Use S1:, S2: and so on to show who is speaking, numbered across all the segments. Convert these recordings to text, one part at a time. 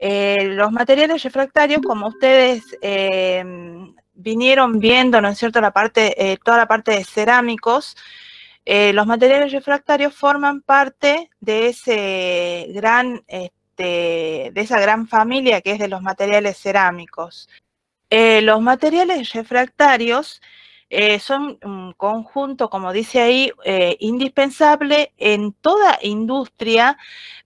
S1: Eh, los materiales refractarios, como ustedes eh, vinieron viendo, ¿no es cierto?, la parte, eh, toda la parte de cerámicos, los materiales refractarios forman parte de, ese gran, este, de esa gran familia que es de los materiales cerámicos. los materiales refractarios eh, son un conjunto, como dice ahí, eh, indispensable en toda industria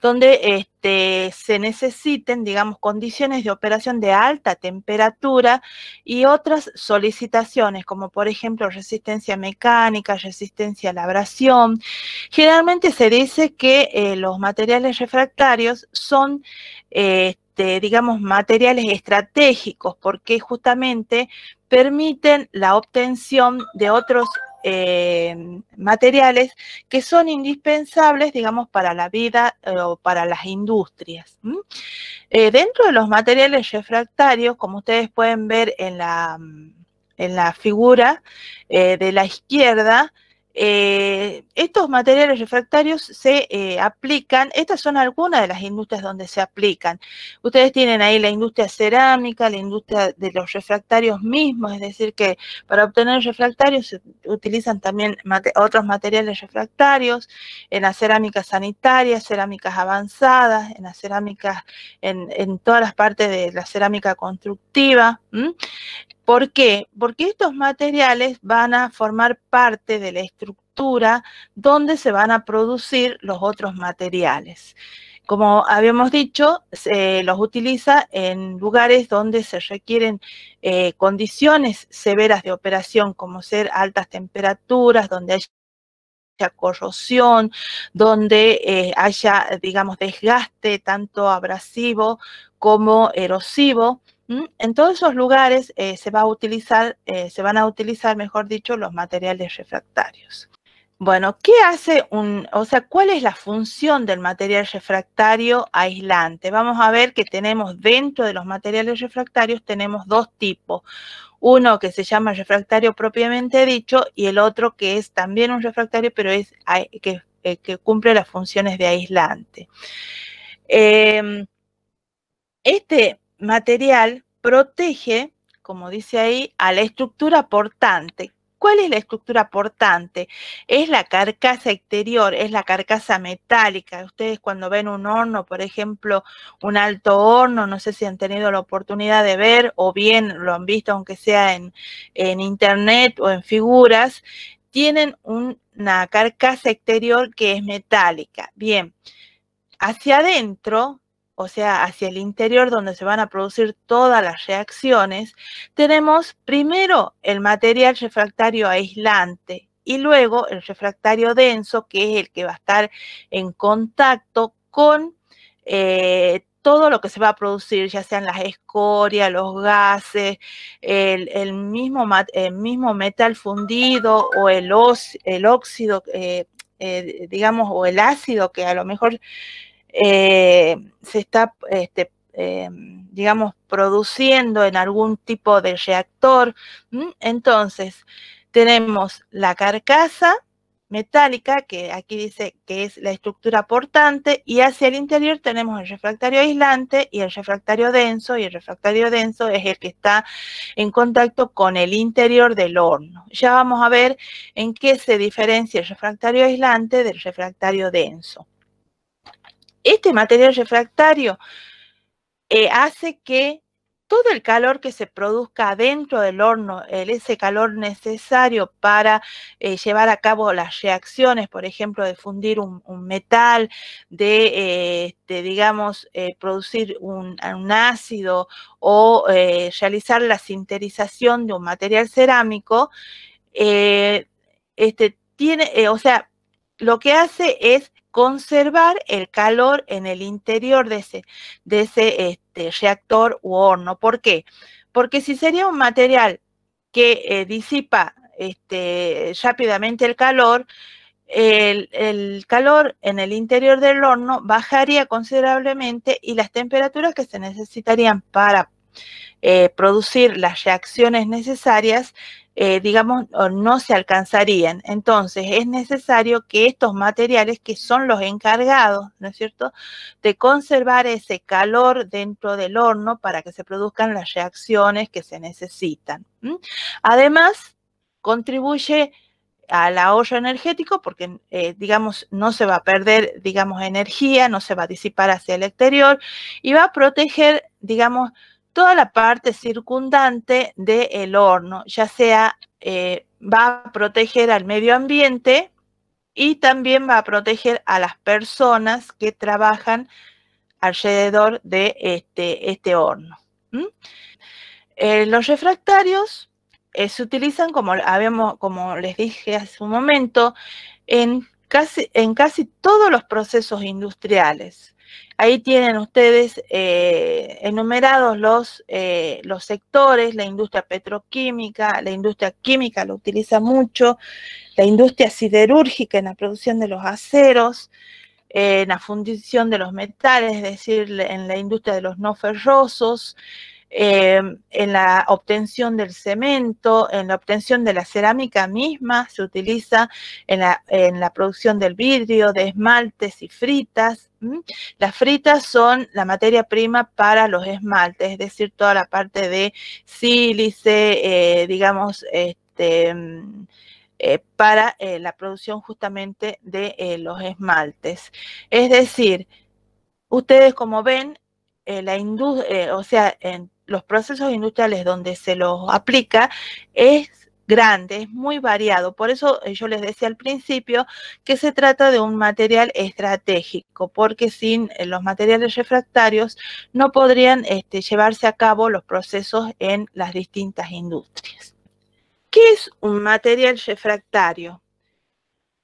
S1: donde este, se necesiten, digamos, condiciones de operación de alta temperatura y otras solicitaciones, como por ejemplo resistencia mecánica, resistencia a la abrasión. Generalmente se dice que eh, los materiales refractarios son digamos, materiales estratégicos, porque justamente permiten la obtención de otros eh, materiales que son indispensables, digamos, para la vida eh, o para las industrias. Eh, dentro de los materiales refractarios, como ustedes pueden ver en la figura de la izquierda, eh, estos materiales refractarios se eh, aplican, estas son algunas de las industrias donde se aplican. Ustedes tienen ahí la industria cerámica, la industria de los refractarios mismos, es decir, que para obtener refractarios se utilizan también otros materiales refractarios, en las cerámicas sanitarias, cerámicas avanzadas, en las cerámicas, en, todas las partes de la cerámica constructiva. ¿Por qué? Porque estos materiales van a formar parte de la estructura donde se van a producir los otros materiales. Como habíamos dicho, se los utiliza en lugares donde se requieren eh, condiciones severas de operación, como ser altas temperaturas, donde haya corrosión, donde eh, haya, digamos, desgaste tanto abrasivo como erosivo, en todos esos lugares eh, se, va a utilizar, eh, se van a utilizar, mejor dicho, los materiales refractarios. Bueno, ¿qué hace un, o sea, cuál es la función del material refractario aislante? Vamos a ver que tenemos dentro de los materiales refractarios tenemos dos tipos. Uno que se llama refractario propiamente dicho y el otro que es también un refractario, pero es eh, que, cumple las funciones de aislante. Em, este material protege, como dice ahí, a la estructura portante. ¿Cuál es la estructura portante? Es la carcasa exterior, es la carcasa metálica. Ustedes cuando ven un horno, por ejemplo, un alto horno, no sé si han tenido la oportunidad de ver o bien lo han visto, aunque sea en, internet o en figuras, tienen una carcasa exterior que es metálica. Bien, hacia adentro o sea, hacia el interior donde se van a producir todas las reacciones, tenemos primero el material refractario aislante y luego el refractario denso, que es el que va a estar en contacto con eh, todo lo que se va a producir, ya sean las escorias, los gases, el, mismo, metal fundido o el, óxido, eh, eh, digamos, o el ácido que a lo mejor eh, se está, este, eh, digamos, produciendo en algún tipo de reactor. Entonces, tenemos la carcasa metálica, que aquí dice que es la estructura portante, y hacia el interior tenemos el refractario aislante y el refractario denso, y el refractario denso es el que está en contacto con el interior del horno. Ya vamos a ver en qué se diferencia el refractario aislante del refractario denso este material refractario eh, hace que todo el calor que se produzca dentro del horno, ese calor necesario para eh, llevar a cabo las reacciones, por ejemplo, de fundir un, metal, de, eh, digamos, producir un, ácido o realizar la sinterización de un material cerámico, este, tiene, o sea, lo que hace es conservar el calor en el interior de ese, de este, reactor u horno. ¿Por qué? Porque si sería un material que eh, disipa este, rápidamente el calor, el, calor en el interior del horno bajaría considerablemente y las temperaturas que se necesitarían para eh, producir las reacciones necesarias eh, digamos, no se alcanzarían. Entonces, es necesario que estos materiales, que son los encargados, ¿no es cierto?, de conservar ese calor dentro del horno para que se produzcan las reacciones que se necesitan. Además, contribuye al ahorro energético porque, eh, digamos, no se va a perder, digamos, energía, no se va a disipar hacia el exterior y va a proteger, digamos, toda la parte circundante del horno, ya sea eh, va a proteger al medio ambiente y también va a proteger a las personas que trabajan alrededor de este, este horno. Eh, los refractarios eh, se utilizan, como, habíamos, como les dije hace un momento, en casi, en casi todos los procesos industriales, Ahí tienen ustedes eh, enumerados los, eh, los sectores, la industria petroquímica, la industria química lo utiliza mucho, la industria siderúrgica en la producción de los aceros, eh, en la fundición de los metales, es decir, en la industria de los no ferrosos, eh, en la obtención del cemento, en la obtención de la cerámica misma, se utiliza en la, en la producción del vidrio, de esmaltes y fritas. Las fritas son la materia prima para los esmaltes, es decir, toda la parte de sílice, eh, digamos, este, eh, para la producción justamente de los esmaltes. Es decir, ustedes como ven, la o sea, en los procesos industriales donde se los aplica es grande, es muy variado. Por eso eh, yo les decía al principio que se trata de un material estratégico, porque sin eh, los materiales refractarios no podrían este, llevarse a cabo los procesos en las distintas industrias. ¿Qué es un material refractario?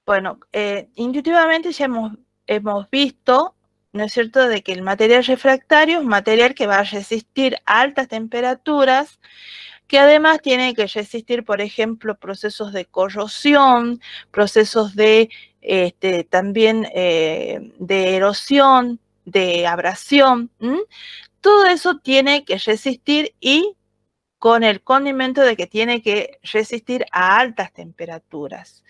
S1: Bueno, eh, intuitivamente ya hemos, hemos visto ¿no es cierto?, de que el material refractario es material que va a resistir a altas temperaturas, que además tiene que resistir, por ejemplo, procesos de corrosión, procesos de este, también eh, de erosión, de abrasión. Todo eso tiene que resistir y con el condimento de que tiene que resistir a altas temperaturas.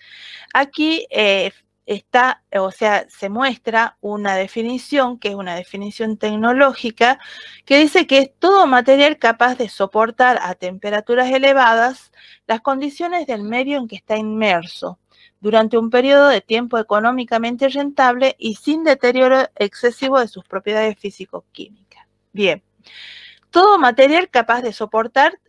S1: Aquí eh, está, o sea, se muestra una definición, que es una definición tecnológica, que dice que es todo material capaz de soportar a temperaturas elevadas las condiciones del medio en que está inmerso durante un periodo de tiempo económicamente rentable y sin deterioro excesivo de sus propiedades físico-químicas. Bien, todo material capaz de soportar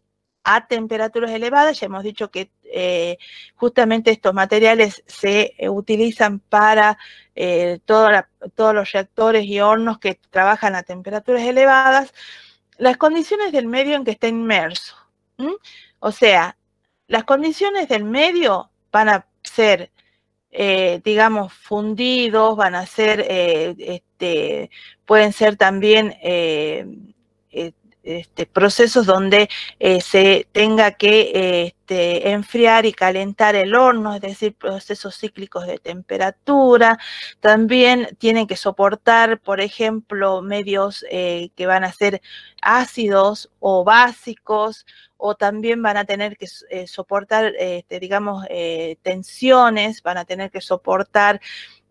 S1: a temperaturas elevadas. Ya hemos dicho que eh, justamente estos materiales se eh, utilizan para eh, todos los reactores y hornos que trabajan a temperaturas elevadas. Las condiciones del medio en que está inmerso. O sea, las condiciones del medio van a ser, digamos, fundidos, van a ser, este, pueden ser también este, procesos donde eh, se tenga que este, enfriar y calentar el horno, es decir, procesos cíclicos de temperatura. También tienen que soportar, por ejemplo, medios eh, que van a ser ácidos o básicos, o también van a tener que eh, soportar, este, digamos, tensiones, van a tener que soportar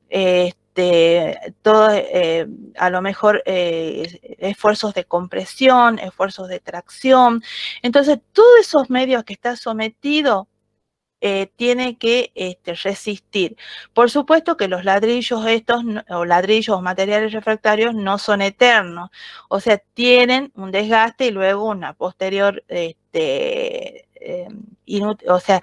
S1: este, de este, todo, eh, a lo mejor eh, esfuerzos de compresión, esfuerzos de tracción. Entonces, todos esos medios que está sometido eh, tiene que este, resistir. Por supuesto que los ladrillos estos, o ladrillos o materiales refractarios, no son eternos. O sea, tienen un desgaste y luego una posterior este, eh, o sea,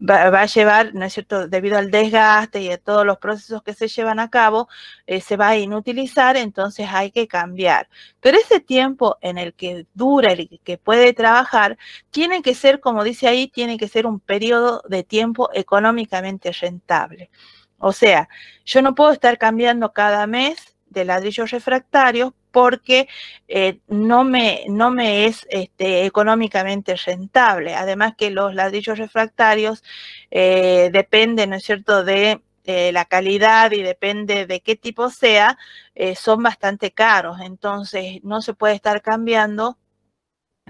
S1: va, a llevar, ¿no es cierto?, debido al desgaste y a todos los procesos que se llevan a cabo, eh, se va a inutilizar, entonces hay que cambiar. Pero ese tiempo en el que dura, el que puede trabajar, tiene que ser, como dice ahí, tiene que ser un periodo de tiempo económicamente rentable. O sea, yo no puedo estar cambiando cada mes de ladrillos refractarios porque eh, no, me, no me es este, económicamente rentable. Además que los ladrillos refractarios eh, dependen, ¿no es cierto?, de eh, la calidad y depende de qué tipo sea, son bastante caros. Entonces no se puede estar cambiando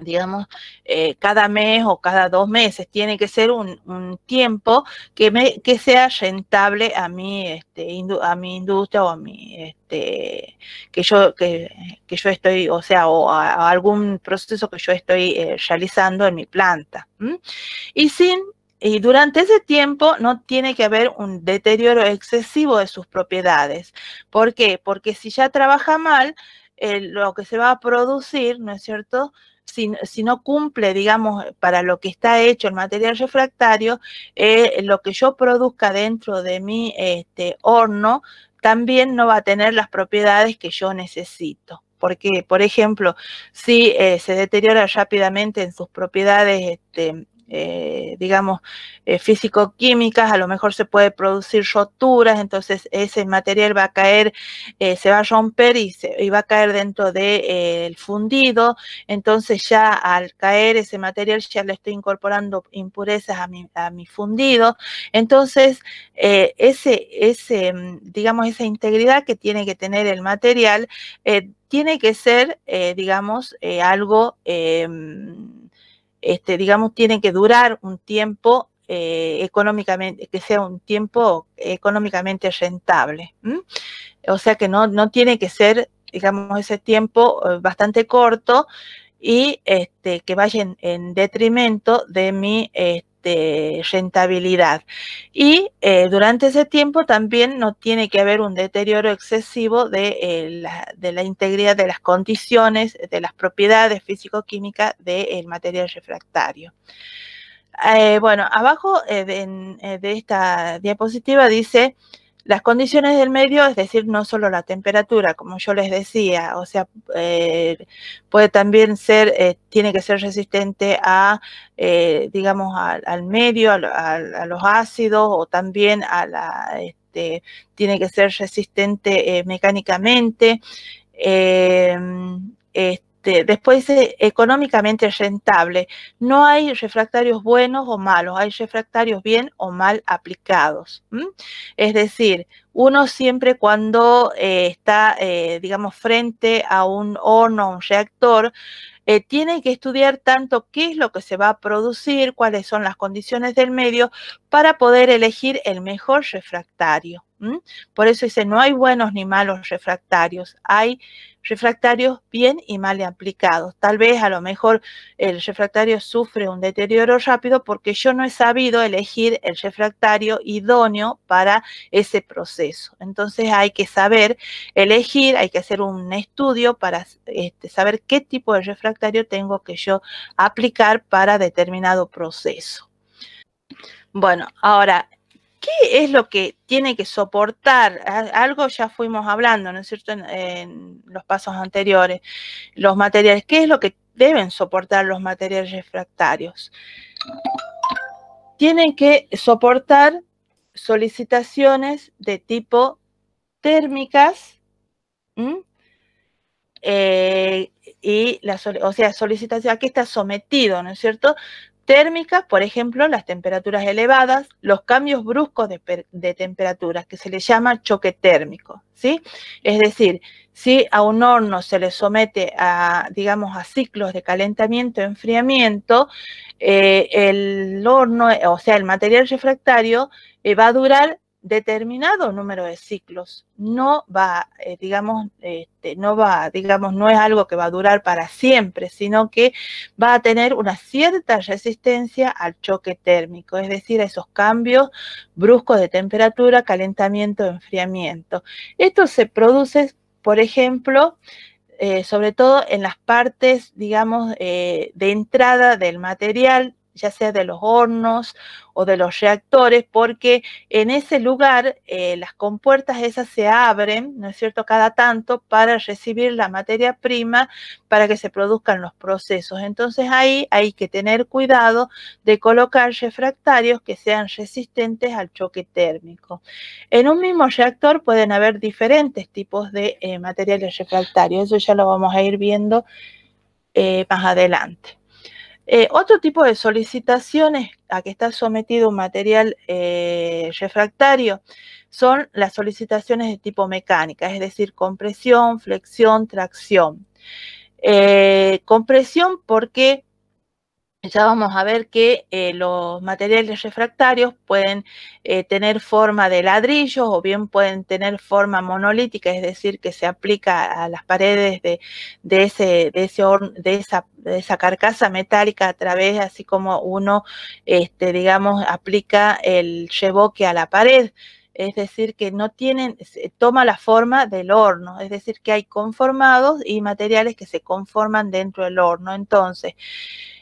S1: digamos, eh, cada mes o cada dos meses. Tiene que ser un, tiempo que, que sea rentable a mi, este, a mi industria o a mi, este, que yo, que, yo estoy, o sea, o algún proceso que yo estoy eh, realizando en mi planta. Y sin y durante ese tiempo no tiene que haber un deterioro excesivo de sus propiedades. ¿Por qué? Porque si ya trabaja mal, eh, lo que se va a producir, ¿no es cierto?, si, no cumple, digamos, para lo que está hecho el material refractario, eh, lo que yo produzca dentro de mi este, horno también no va a tener las propiedades que yo necesito. Porque, por ejemplo, si eh, se deteriora rápidamente en sus propiedades este, eh, digamos, eh, físico-químicas, a lo mejor se puede producir roturas, entonces ese material va a caer, eh, se va a romper y, se, y, va a caer dentro del el fundido, entonces ya al caer ese material ya le estoy incorporando impurezas a mi, a mi fundido, entonces ese, ese, mm, digamos, esa integridad que tiene que tener el material tiene que ser, digamos, algo mm, este, digamos, tiene que durar un tiempo eh, económicamente, que sea un tiempo económicamente rentable. O sea que no, no tiene que ser, digamos, ese tiempo eh, bastante corto y este, que vaya en, detrimento de mi este, de rentabilidad. Y eh, durante ese tiempo también no tiene que haber un deterioro excesivo de, eh, la, integridad de las condiciones, de las propiedades físico-químicas del material refractario. Eh, bueno, abajo de esta diapositiva dice las condiciones del medio, es decir, no solo la temperatura, como yo les decía, o sea, eh, puede también ser, eh, tiene que ser resistente a, eh, digamos, al, medio, a, los ácidos o también a la, este, tiene que ser resistente mecánicamente. Este, este, después económicamente rentable. No hay refractarios buenos o malos, hay refractarios bien o mal aplicados. Es decir, uno siempre cuando eh, está, eh, digamos, frente a un horno, un reactor, eh, tiene que estudiar tanto qué es lo que se va a producir, cuáles son las condiciones del medio, para poder elegir el mejor refractario. Por eso dice, no hay buenos ni malos refractarios, hay refractarios bien y mal aplicados. Tal vez a lo mejor el refractario sufre un deterioro rápido porque yo no he sabido elegir el refractario idóneo para ese proceso. Entonces hay que saber elegir, hay que hacer un estudio para este, saber qué tipo de refractario tengo que yo aplicar para determinado proceso. Bueno, ahora ¿Qué es lo que tiene que soportar? Algo ya fuimos hablando, ¿no es cierto?, en, los pasos anteriores. Los materiales, ¿qué es lo que deben soportar los materiales refractarios? Tienen que soportar solicitaciones de tipo térmicas eh, y la, o sea, solicitación, qué está sometido, ¿no es cierto? térmicas, por ejemplo, las temperaturas elevadas, los cambios bruscos de, temperatura, temperaturas, que se le llama choque térmico, ¿sí? Es decir, si a un horno se le somete a, digamos, a ciclos de calentamiento, enfriamiento, eh, el horno, o sea, el material refractario eh, va a durar determinado número de ciclos. No va, eh, digamos, este, no va, digamos, no es algo que va a durar para siempre, sino que va a tener una cierta resistencia al choque térmico, es decir, a esos cambios bruscos de temperatura, calentamiento, enfriamiento. Esto se produce, por ejemplo, eh, sobre todo en las partes, digamos, eh, de entrada del material ya sea de los hornos o de los reactores, porque en ese lugar eh, las compuertas esas se abren, ¿no es cierto?, cada tanto para recibir la materia prima para que se produzcan los procesos. Entonces ahí hay que tener cuidado de colocar refractarios que sean resistentes al choque térmico. En un mismo reactor pueden haber diferentes tipos de eh, materiales refractarios, eso ya lo vamos a ir viendo eh, más adelante. Eh, otro tipo de solicitaciones a que está sometido un material eh, refractario son las solicitaciones de tipo mecánica, es decir, compresión, flexión, tracción. Eh, compresión porque ya vamos a ver que eh, los materiales refractarios pueden eh, tener forma de ladrillos o bien pueden tener forma monolítica, es decir, que se aplica a las paredes de, ese, de, ese de, esa, de esa carcasa metálica a través, así como uno, este, digamos, aplica el revoque a la pared es decir, que no tienen, toma la forma del horno, es decir, que hay conformados y materiales que se conforman dentro del horno. Entonces,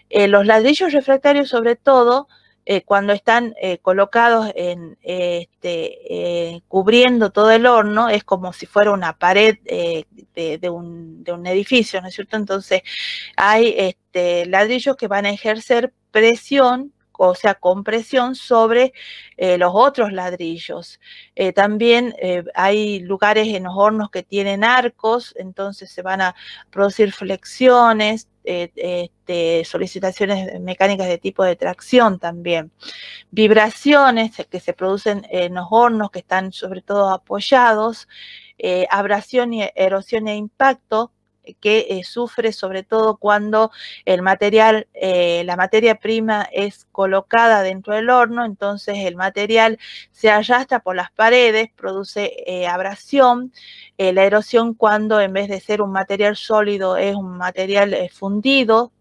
S1: eh, los ladrillos refractarios, sobre todo, eh, cuando están eh, colocados en, este, cubriendo todo el horno, es como si fuera una pared de, un, edificio, ¿no es cierto? Entonces, hay este, ladrillos que van a ejercer presión o sea, compresión sobre eh, los otros ladrillos. Eh, también eh, hay lugares en los hornos que tienen arcos, entonces se van a producir flexiones, este, solicitaciones mecánicas de tipo de tracción también, vibraciones que se producen en los hornos que están sobre todo apoyados, abrasión y erosión e impacto, eh, que eh, sufre sobre todo cuando el material, eh, la materia prima es colocada dentro del horno, entonces el material se arrastra por las paredes, produce abrasión, la erosión cuando en vez de ser un material sólido es un material fundido,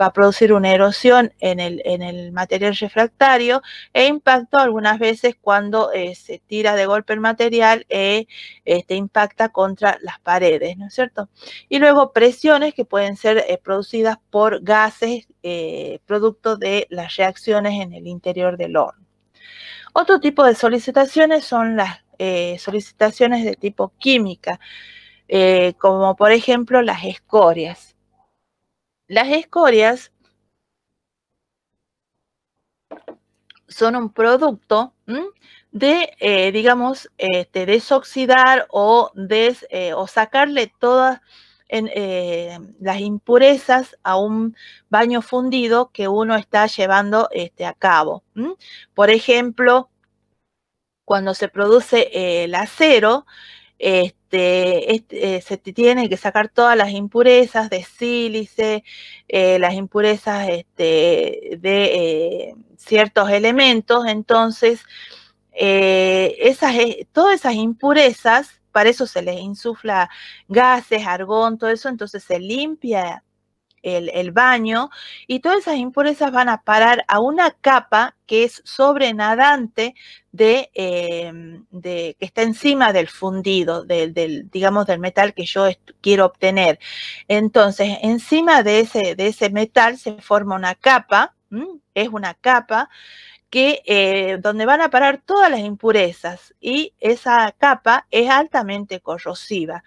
S1: va a producir una erosión en el, en el, material refractario e impacto algunas veces cuando se tira de golpe el material e este, impacta contra las paredes, ¿no es cierto? Y luego presiones que pueden ser eh, producidas por gases eh, producto de las reacciones en el interior del horno. Otro tipo de solicitaciones son las eh, solicitaciones de tipo química, como por ejemplo las escorias. Las escorias son un producto de, digamos, este, desoxidar o, des, o sacarle todas eh, las impurezas a un baño fundido que uno está llevando este, a cabo. Por ejemplo, cuando se produce eh, el acero, este, este, eh, se tiene que sacar todas las impurezas de sílice, las impurezas este, de ciertos elementos, entonces todas esas impurezas para eso se les insufla gases, argón, todo eso, entonces se limpia el, baño y todas esas impurezas van a parar a una capa que es sobrenadante de, em, que está encima del fundido, del, digamos, del metal que yo quiero obtener. Entonces, encima de ese, de ese metal se forma una capa, es una capa eh, donde van a parar todas las impurezas y esa capa es altamente corrosiva.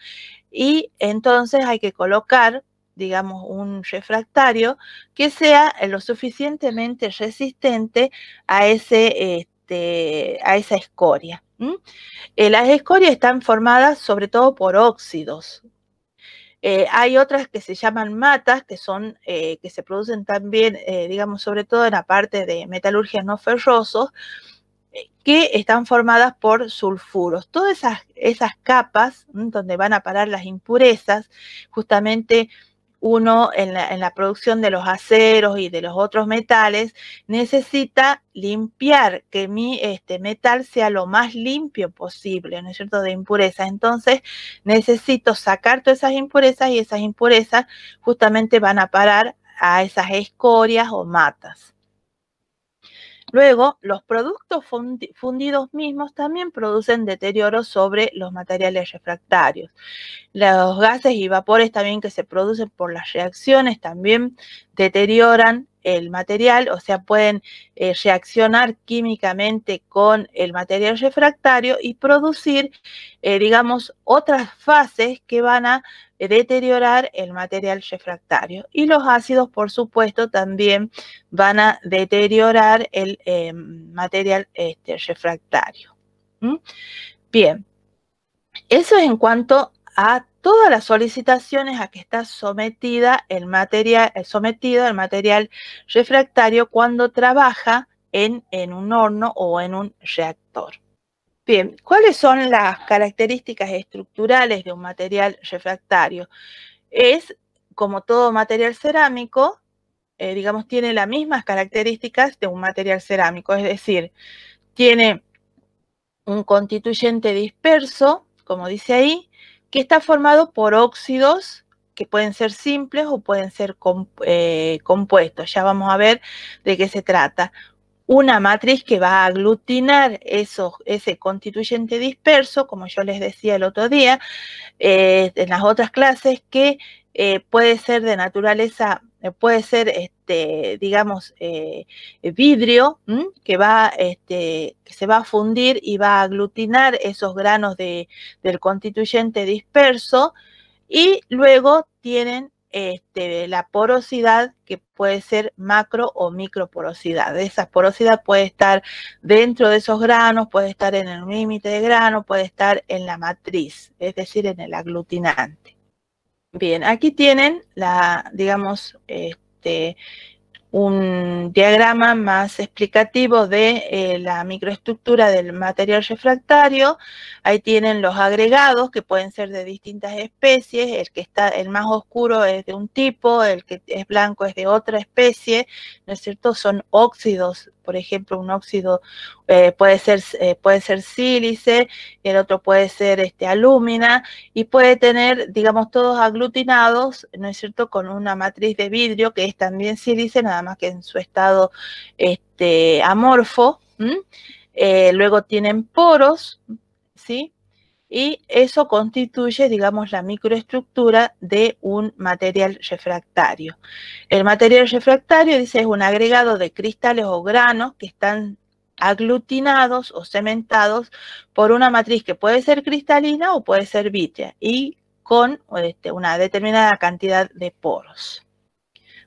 S1: Y entonces hay que colocar digamos, un refractario que sea eh, lo suficientemente resistente a, ese, este, a esa escoria. Eh, las escorias están formadas sobre todo por óxidos, eh, hay otras que se llaman matas, que son, eh, que se producen también, eh, digamos, sobre todo en la parte de metalurgias no ferrosos, que están formadas por sulfuros. Todas esas capas donde van a parar las impurezas, justamente uno en la, producción de los aceros y de los otros metales necesita limpiar que mi este, metal sea lo más limpio posible, ¿no es cierto?, de impurezas. Entonces necesito sacar todas esas impurezas y esas impurezas justamente van a parar a esas escorias o matas. Luego, los productos fundidos mismos también producen deterioro sobre los materiales refractarios. Los gases y vapores también que se producen por las reacciones también deterioran el material, o sea, pueden eh, reaccionar químicamente con el material refractario y producir, eh, digamos, otras fases que van a eh, deteriorar el material refractario. Y los ácidos, por supuesto, también van a deteriorar el em, material este, refractario. Bien, eso es en cuanto a todas las solicitaciones a que está sometida el material, eh, sometido el material refractario cuando trabaja en un horno o en un reactor. Bien, ¿cuáles son las características estructurales de un material refractario? Es, como todo material cerámico, eh, digamos, tiene las mismas características de un material cerámico, es decir, tiene un constituyente disperso, como dice ahí, que está formado por óxidos que pueden ser simples o pueden ser eh, compuestos. Ya vamos a ver de qué se trata una matriz que va a aglutinar esos ese constituyente disperso, como yo les decía el otro día, eh, en las otras clases, que eh, puede ser de naturaleza, eh, puede ser, este, digamos, vidrio, que, va, este, se va a fundir y va a aglutinar esos granos del constituyente disperso, y luego tienen este, la porosidad que puede ser macro o microporosidad. Esa porosidad puede estar dentro de esos granos, puede estar en el límite de grano, puede estar en la matriz, es decir, en el aglutinante. Bien, aquí tienen la, digamos, este, un diagrama más explicativo de eh, la microestructura del material refractario. Ahí tienen los agregados que pueden ser de distintas especies, el que está el más oscuro es de un tipo, el que es blanco es de otra especie, ¿no es cierto? Son óxidos, por ejemplo, un óxido eh, puede ser eh, puede ser sílice, el otro puede ser este, alúmina y puede tener, digamos, todos aglutinados, ¿no es cierto?, con una matriz de vidrio que es también sílice, nada más que en su estado este, amorfo. Eh, luego tienen poros, ¿sí? Y eso constituye, digamos, la microestructura de un material refractario. El material refractario, dice, es un agregado de cristales o granos que están aglutinados o cementados por una matriz que puede ser cristalina o puede ser vítrea y con este, una determinada cantidad de poros.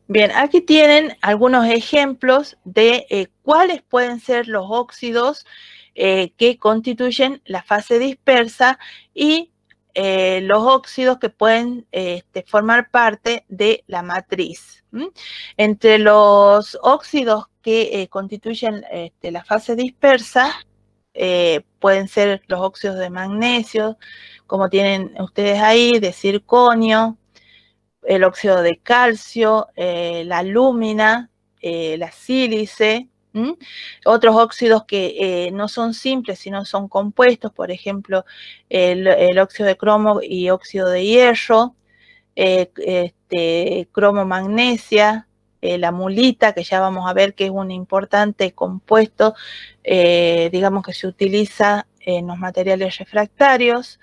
S1: Bien, aquí tienen algunos ejemplos de eh, cuáles pueden ser los óxidos eh, que constituyen la fase dispersa y eh, los óxidos que pueden este, formar parte de la matriz. Entre los óxidos que eh, constituyen este, la fase dispersa, eh, pueden ser los óxidos de magnesio, como tienen ustedes ahí, de circonio, el óxido de calcio, eh, la lúmina, la sílice, Otros óxidos que no son simples, sino son compuestos, por ejemplo, el, óxido de cromo y óxido de hierro, este, cromo magnesia, eh, la mulita, que ya vamos a ver que es un importante compuesto, eh, digamos que se utiliza en los materiales refractarios.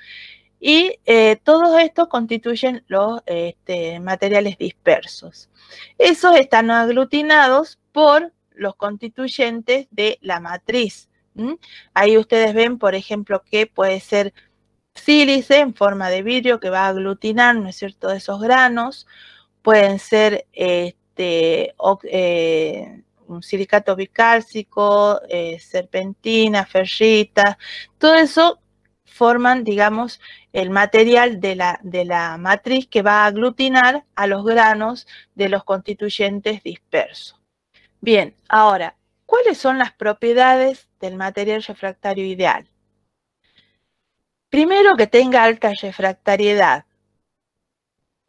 S1: Y eh, todos estos constituyen los este, materiales dispersos. Esos están aglutinados por los constituyentes de la matriz. Ahí ustedes ven, por ejemplo, que puede ser sílice en forma de vidrio que va a aglutinar, ¿no es cierto?, esos granos. Pueden ser este, este, eh, un silicato bicálcico, eh, serpentina, ferrita, todo eso forman, digamos, el material de la, de la matriz que va a aglutinar a los granos de los constituyentes dispersos. Bien, ahora, ¿cuáles son las propiedades del material refractario ideal? Primero, que tenga alta refractariedad.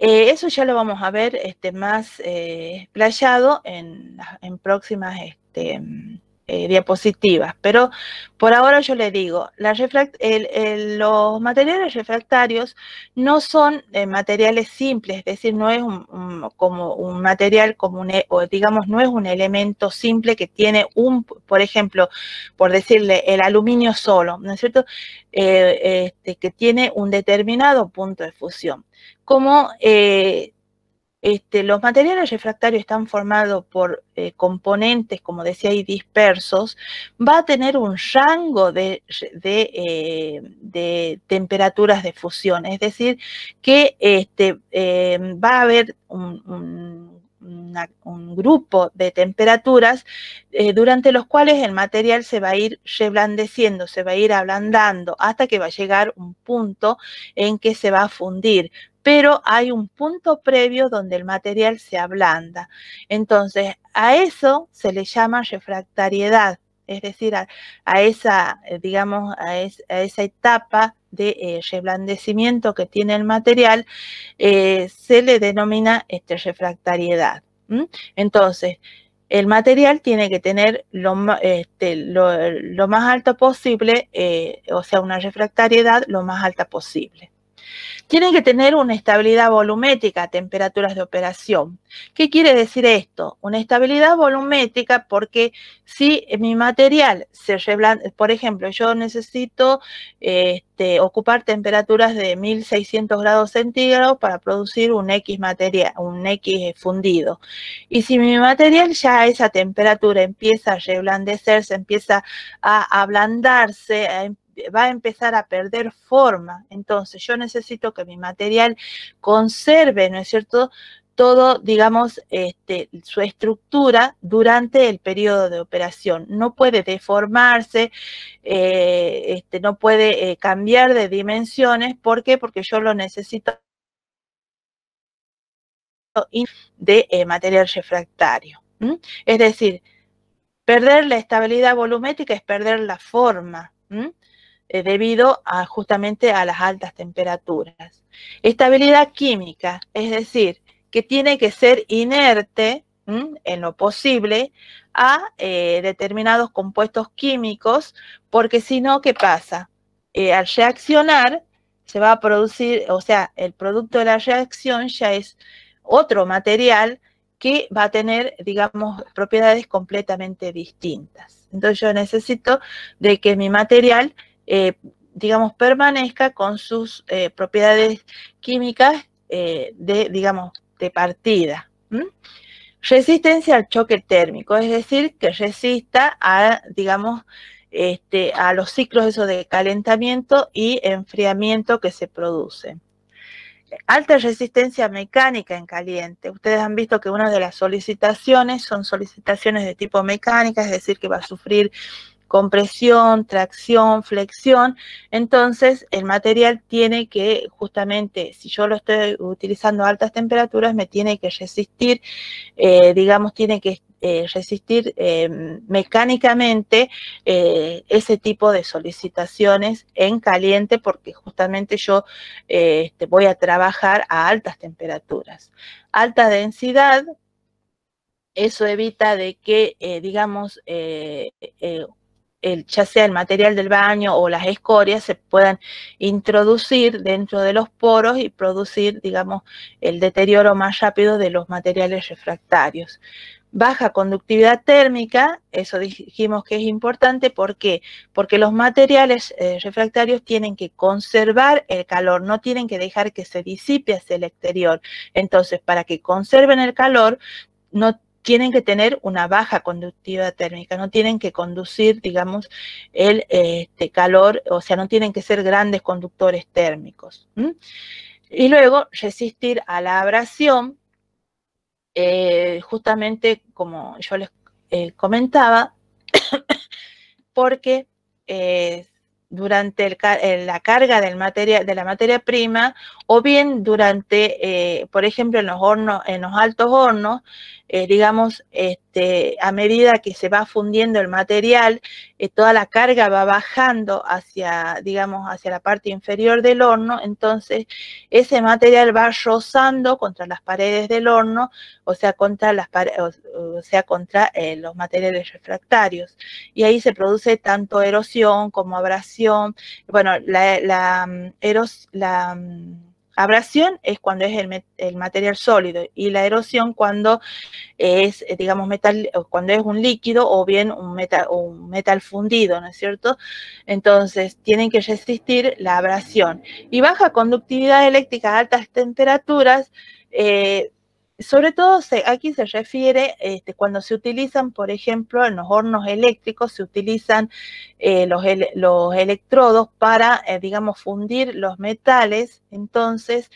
S1: Eh, eso ya lo vamos a ver este, más eh en, en, próximas este, eh, diapositivas, pero por ahora yo le digo, la los materiales refractarios no son eh, materiales simples, es decir, no es un, como un material común, eh, o digamos, no es un elemento simple que tiene un, por ejemplo, por decirle, el aluminio solo, ¿no es cierto?, este, que tiene un determinado punto de fusión. Como este, los materiales refractarios están formados por eh, componentes, como decía ahí, dispersos, va a tener un rango eh, de, temperaturas de fusión, es decir, que este, eh, va a haber un, grupo de temperaturas durante los cuales el material se va a ir reblandeciendo, se va a ir ablandando hasta que va a llegar un punto en que se va a fundir pero hay un punto previo donde el material se ablanda. Entonces, a eso se le llama refractariedad, es decir, a, esa, eh, digamos, a, esa etapa de eh, reblandecimiento que tiene el material, eh, se le denomina este, refractariedad. Entonces, el material tiene que tener lo, este, más alto posible, o sea, una refractariedad lo más alta posible. Tienen que tener una estabilidad volumétrica, a temperaturas de operación. ¿Qué quiere decir esto? Una estabilidad volumétrica porque si mi material se reblande, por ejemplo, yo necesito este, ocupar temperaturas de 1600 grados centígrados para producir un X material, un X fundido. Y si mi material ya a esa temperatura empieza a reblandecerse, empieza a ablandarse, em, va a empezar a perder forma. Entonces yo necesito que mi material conserve, ¿no es cierto? todo, digamos, este, su estructura durante el periodo de operación. No puede deformarse, eh, este, no puede eh, cambiar de dimensiones. ¿Por qué? Porque yo lo necesito de eh, material refractario. Es decir, perder la estabilidad volumétrica es perder la forma. Eh, debido a, justamente a las altas temperaturas. Estabilidad química, es decir, que tiene que ser inerte en lo posible a eh, determinados compuestos químicos, porque si no, ¿qué pasa? Eh, al reaccionar se va a producir, o sea, el producto de la reacción ya es otro material que va a tener, digamos, propiedades completamente distintas. Entonces yo necesito de que mi material eh, digamos, permanezca con sus eh, propiedades químicas eh, de, digamos, de partida. Resistencia al choque térmico, es decir, que resista a, digamos, este, a los ciclos esos de calentamiento y enfriamiento que se producen. Alta resistencia mecánica en caliente. Ustedes han visto que una de las solicitaciones son solicitaciones de tipo mecánica, es decir, que va a sufrir compresión, tracción, flexión. Entonces, el material tiene que, justamente, si yo lo estoy utilizando a altas temperaturas, me tiene que resistir, eh, digamos, tiene que eh, resistir em, mecánicamente eh, ese tipo de solicitaciones en caliente, porque justamente yo este, voy a trabajar a altas temperaturas. Alta densidad, eso evita de que, digamos, el, ya sea el material del baño o las escorias se puedan introducir dentro de los poros y producir, digamos, el deterioro más rápido de los materiales refractarios. Baja conductividad térmica, eso dijimos que es importante, ¿por qué? Porque los materiales eh, refractarios tienen que conservar el calor, no tienen que dejar que se disipe hacia el exterior. Entonces, para que conserven el calor, no tienen que tener una baja conductiva térmica, no tienen que conducir, digamos, el este, calor, o sea, no tienen que ser grandes conductores térmicos. Y luego resistir a la abrasión, eh, justamente como yo les eh, comentaba, porque eh, durante la carga del de la materia prima o bien durante, por ejemplo, en los, hornos, en los altos hornos, eh, digamos, este, a medida que se va fundiendo el material, eh, toda la carga va bajando hacia, digamos, hacia la parte inferior del horno, entonces ese material va rozando contra las paredes del horno, o sea, contra, las o sea, contra eh, los materiales refractarios. Y ahí se produce tanto erosión como abrasión. Bueno, la, la, mm, la mm, Abrasión es cuando es el, material sólido y la erosión cuando es, eh, digamos, metal, cuando es un líquido o bien un metal, fundido, ¿no es cierto? Entonces, tienen que resistir la abrasión. Y baja conductividad eléctrica a altas temperaturas eh, sobre todo aquí se refiere este, cuando se utilizan, por ejemplo, en los hornos eléctricos, se utilizan eh, los, electrodos para, eh, digamos, fundir los metales. Entonces,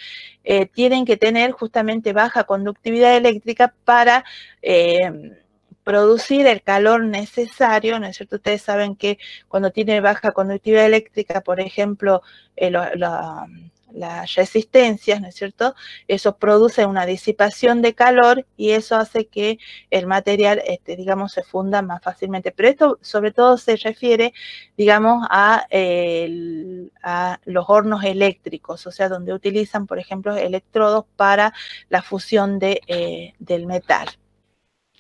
S1: eh, tienen que tener justamente baja conductividad eléctrica para producir el calor necesario, ¿no es cierto? Ustedes saben que cuando tiene baja conductividad eléctrica, por ejemplo, la las resistencias, ¿no es cierto? Eso produce una disipación de calor y eso hace que el material, este, digamos, se funda más fácilmente. Pero esto sobre todo se refiere, digamos, a, los hornos eléctricos, o sea, donde utilizan, por ejemplo, electrodos para la fusión eh, del metal.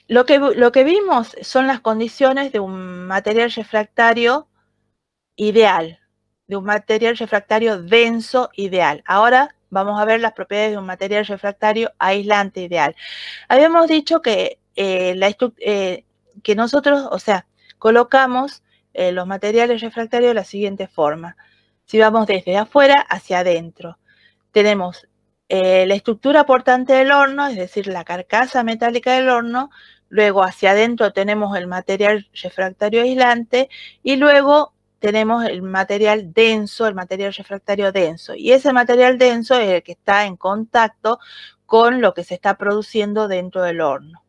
S1: Lo que, lo que vimos son las condiciones de un material refractario ideal, de un material refractario denso ideal. Ahora vamos a ver las propiedades de un material refractario aislante ideal. Habíamos dicho que, eh, la eh, que nosotros, o sea, colocamos eh, los materiales refractarios de la siguiente forma. Si vamos desde afuera hacia adentro, tenemos la estructura portante del horno, es decir, la carcasa metálica del horno, luego hacia adentro tenemos el material refractario aislante y luego tenemos el material denso, el material refractario denso. Y ese material denso es el que está en contacto con lo que se está produciendo dentro del horno.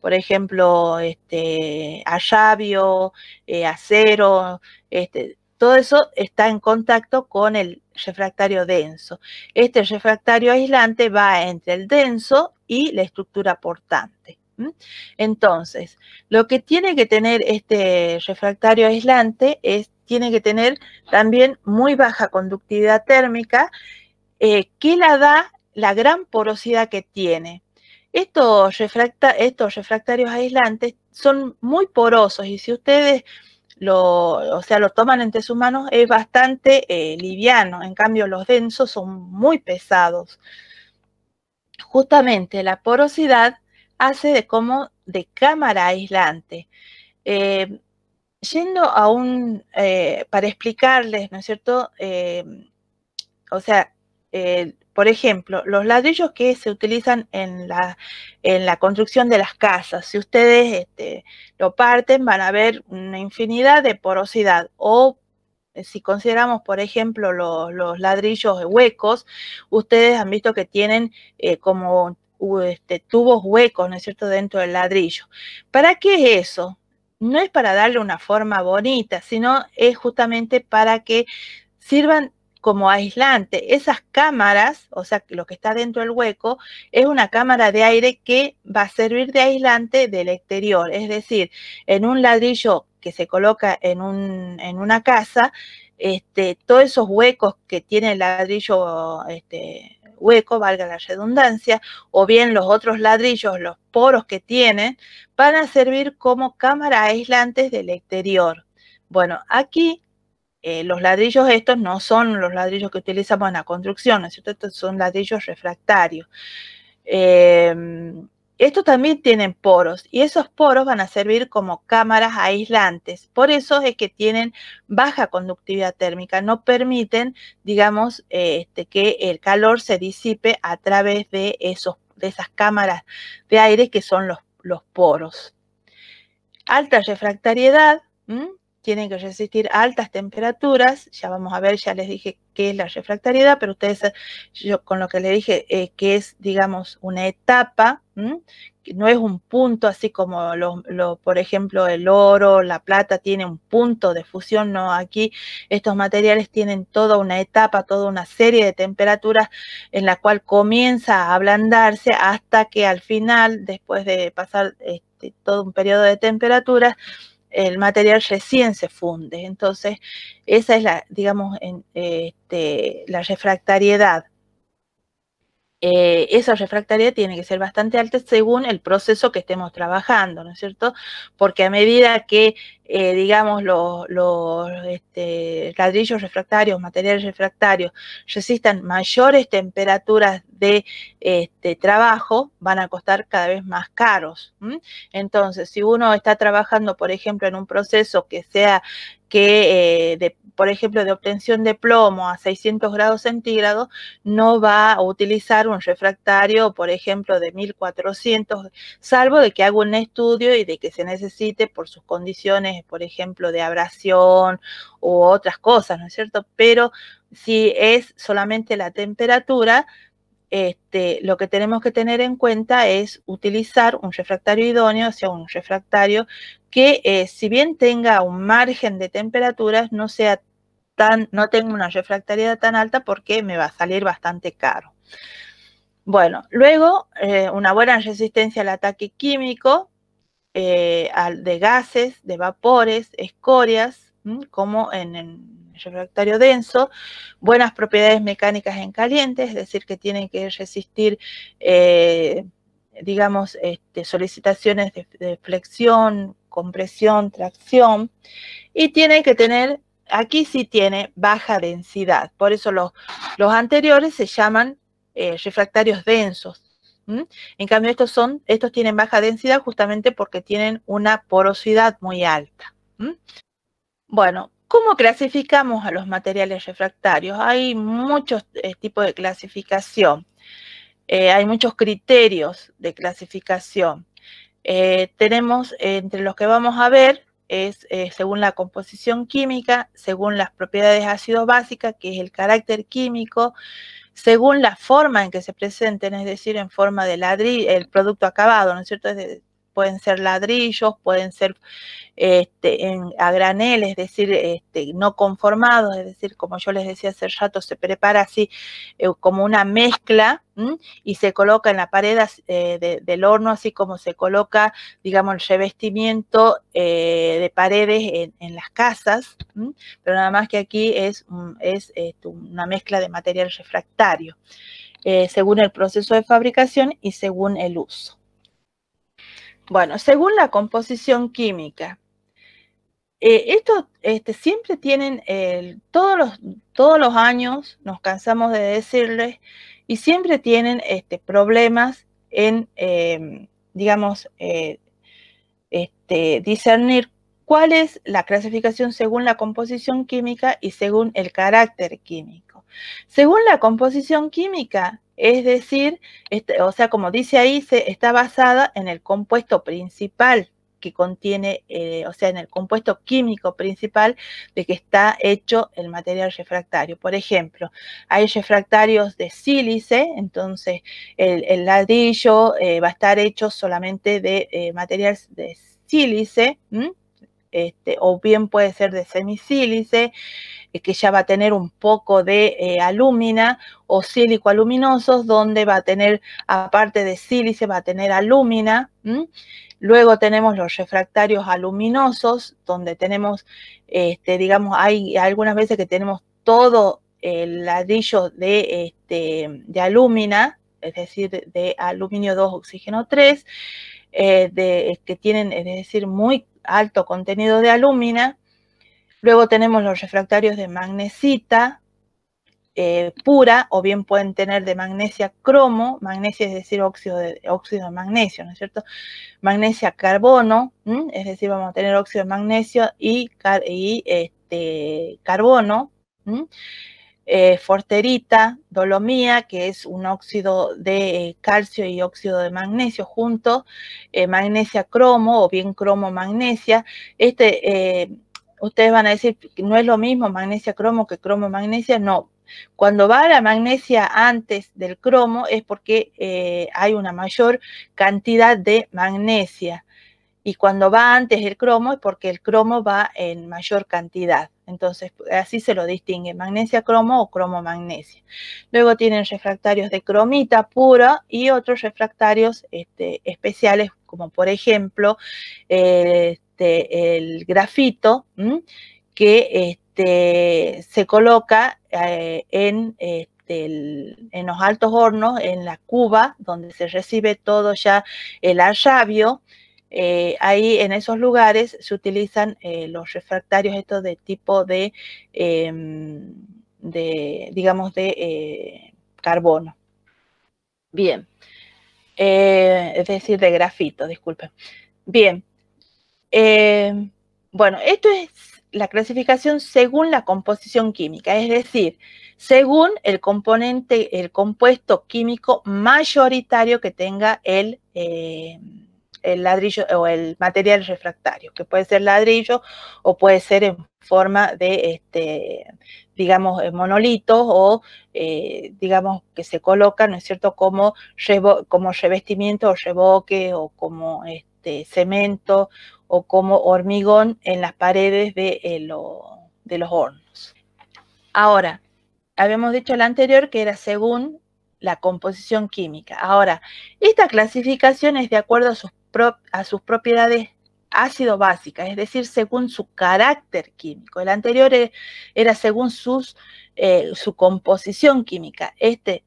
S1: Por ejemplo, este, eh, acero, este, todo eso está en contacto con el refractario denso. Este refractario aislante va entre el denso y la estructura portante. Entonces, lo que tiene que tener este refractario aislante es, tiene que tener también muy baja conductividad térmica, eh, que la da la gran porosidad que tiene. Estos, estos refractarios aislantes son muy porosos y si ustedes lo, sea, lo toman entre sus manos es bastante eh, liviano, en cambio los densos son muy pesados. Justamente la porosidad hace de cómo de cámara aislante. Eh, yendo a un, eh, para explicarles, ¿no es cierto? Eh, o sea, por ejemplo, los ladrillos que se utilizan en la, en la construcción de las casas, si ustedes este, lo parten, van a ver una infinidad de porosidad o si consideramos, por ejemplo, los, ladrillos huecos, ustedes han visto que tienen como este, tubos huecos, ¿no es cierto?, dentro del ladrillo. ¿Para qué es eso? No es para darle una forma bonita, sino es justamente para que sirvan como aislante. Esas cámaras, o sea, lo que está dentro del hueco, es una cámara de aire que va a servir de aislante del exterior. Es decir, en un ladrillo que se coloca en, un, en una casa, este, todos esos huecos que tiene el ladrillo este, hueco, valga la redundancia, o bien los otros ladrillos, los poros que tienen, van a servir como cámara aislantes del exterior. Bueno, aquí eh, los ladrillos estos no son los ladrillos que utilizamos en la construcción, ¿no es Estos son ladrillos refractarios. Em, estos también tienen poros y esos poros van a servir como cámaras aislantes. Por eso es que tienen baja conductividad térmica, no permiten, digamos, este, que el calor se disipe a través de, esos, de esas cámaras de aire que son los, los poros. Alta refractariedad, tienen que resistir altas temperaturas. Ya vamos a ver, ya les dije qué es la refractariedad, pero ustedes, yo con lo que les dije, es eh, que es, digamos, una etapa, que no es un punto así como, lo, por ejemplo, el oro, la plata tiene un punto de fusión, no, aquí estos materiales tienen toda una etapa, toda una serie de temperaturas en la cual comienza a ablandarse hasta que al final, después de pasar este, todo un periodo de temperaturas, el material recién se funde. Entonces, esa es la, digamos, en, este, la refractariedad eh, esa refractaria tiene que ser bastante alta según el proceso que estemos trabajando, ¿no es cierto? Porque a medida que, eh, digamos, los, este, ladrillos refractarios, materiales refractarios, resistan mayores temperaturas de este, trabajo, van a costar cada vez más caros. Entonces, si uno está trabajando, por ejemplo, en un proceso que sea que eh, de por ejemplo, de obtención de plomo a 600 grados centígrados, no va a utilizar un refractario, por ejemplo, de 1400, salvo de que haga un estudio y de que se necesite por sus condiciones, por ejemplo, de abrasión u otras cosas, ¿no es cierto? Pero si es solamente la temperatura, este, lo que tenemos que tener en cuenta es utilizar un refractario idóneo, o sea, un refractario que eh, si bien tenga un margen de temperaturas, no sea no tengo una refractariedad tan alta porque me va a salir bastante caro. Bueno, luego eh, una buena resistencia al ataque químico eh, al, de gases, de vapores, escorias, como en, el refractario denso, buenas propiedades mecánicas en caliente, es decir, que tienen que resistir, eh, digamos, este, solicitaciones de, de, flexión, compresión, tracción, y tienen que tener aquí sí tiene baja densidad. Por eso los, los anteriores se llaman eh, refractarios densos. En cambio, estos, son, estos tienen baja densidad justamente porque tienen una porosidad muy alta. Bueno, ¿cómo clasificamos a los materiales refractarios? Hay muchos eh, tipos de clasificación. Eh, hay muchos criterios de clasificación. tenemos entre los que vamos a ver es eh, según la composición química, según las propiedades ácido básicas, que es el carácter químico, según la forma en que se presenten, es decir, en forma de ladrillo, el producto acabado, ¿no es cierto? Es pueden ser ladrillos, pueden ser este, a granel, es decir, este, no conformados, es decir, como yo les decía hace rato, se prepara así eh, como una mezcla y se coloca en la pared eh, del horno, así como se coloca, digamos, el revestimiento eh, de paredes en, las casas, pero nada más que aquí es este, una mezcla de material refractario. según el proceso de fabricación y según el uso. Bueno, según la composición química, eh, estos este, siempre tienen, todos, los, todos los años nos cansamos de decirles, y siempre tienen este, problemas en, em, digamos, eh, este, discernir cuál es la clasificación según la composición química y según el carácter químico según la composición química, es decir, este, o sea, como dice ahí, se, está basada en el compuesto principal que contiene, eh, o sea, en el compuesto químico principal de que está hecho el material refractario. Por ejemplo, hay refractarios de sílice, entonces el, ladrillo eh, va a estar hecho solamente de eh, materiales material de sílice, este, o bien puede ser de semisílice, eh, que ya va a tener un poco de alumina, eh, alúmina o sílico donde va a tener, aparte de sílice, va a tener alúmina. Luego tenemos los refractarios aluminosos, donde tenemos, este, digamos, hay algunas veces que tenemos todo el ladrillo de, este, alúmina, es decir, de aluminio 2, oxígeno 3, eh, de, que tienen, es decir, muy alto contenido de alúmina. Luego tenemos los refractarios de magnesita eh, pura o bien pueden tener de magnesia cromo, magnesia es decir óxido de, óxido de magnesio, ¿no es cierto? Magnesia carbono, es decir, vamos a tener óxido de magnesio y, este, carbono. Eh, forterita, dolomía, que es un óxido de eh, calcio y óxido de magnesio junto, eh, magnesia cromo o bien cromo magnesia. Este, ustedes van a decir, no es lo mismo magnesia cromo que cromo magnesia, no. Cuando va la magnesia antes del cromo es porque hay una mayor cantidad de magnesia. Y cuando va antes el cromo es porque el cromo va en mayor cantidad. Entonces, pues, así se lo distingue, magnesia cromo o magnesia Luego tienen refractarios de cromita pura y otros refractarios este, especiales, como por ejemplo este, el grafito, que este, se coloca eh, en... en los altos hornos, en la cuba, donde se recibe todo ya el arrabio, eh, ahí en esos lugares se utilizan eh, los refractarios estos de tipo de, em, de digamos, de eh, carbono. Bien, es decir, de grafito, disculpen. Bien, em, bueno, esto es la clasificación según la composición química, es decir, según el componente, el compuesto químico mayoritario que tenga el em, el ladrillo o el material refractario, que puede ser ladrillo o puede ser en forma de, este, digamos, eh, monolitos o, eh, digamos, que se coloca ¿no es cierto?, como, como revestimiento o reboque o como este, cemento o como hormigón en las paredes de, eh, de los hornos. Ahora, habíamos dicho la anterior que era según la composición química. Ahora, esta clasificación es de acuerdo a sus a sus propiedades ácido básicas, es decir, según su carácter químico. El anterior e, era según eh, su composición química. Este,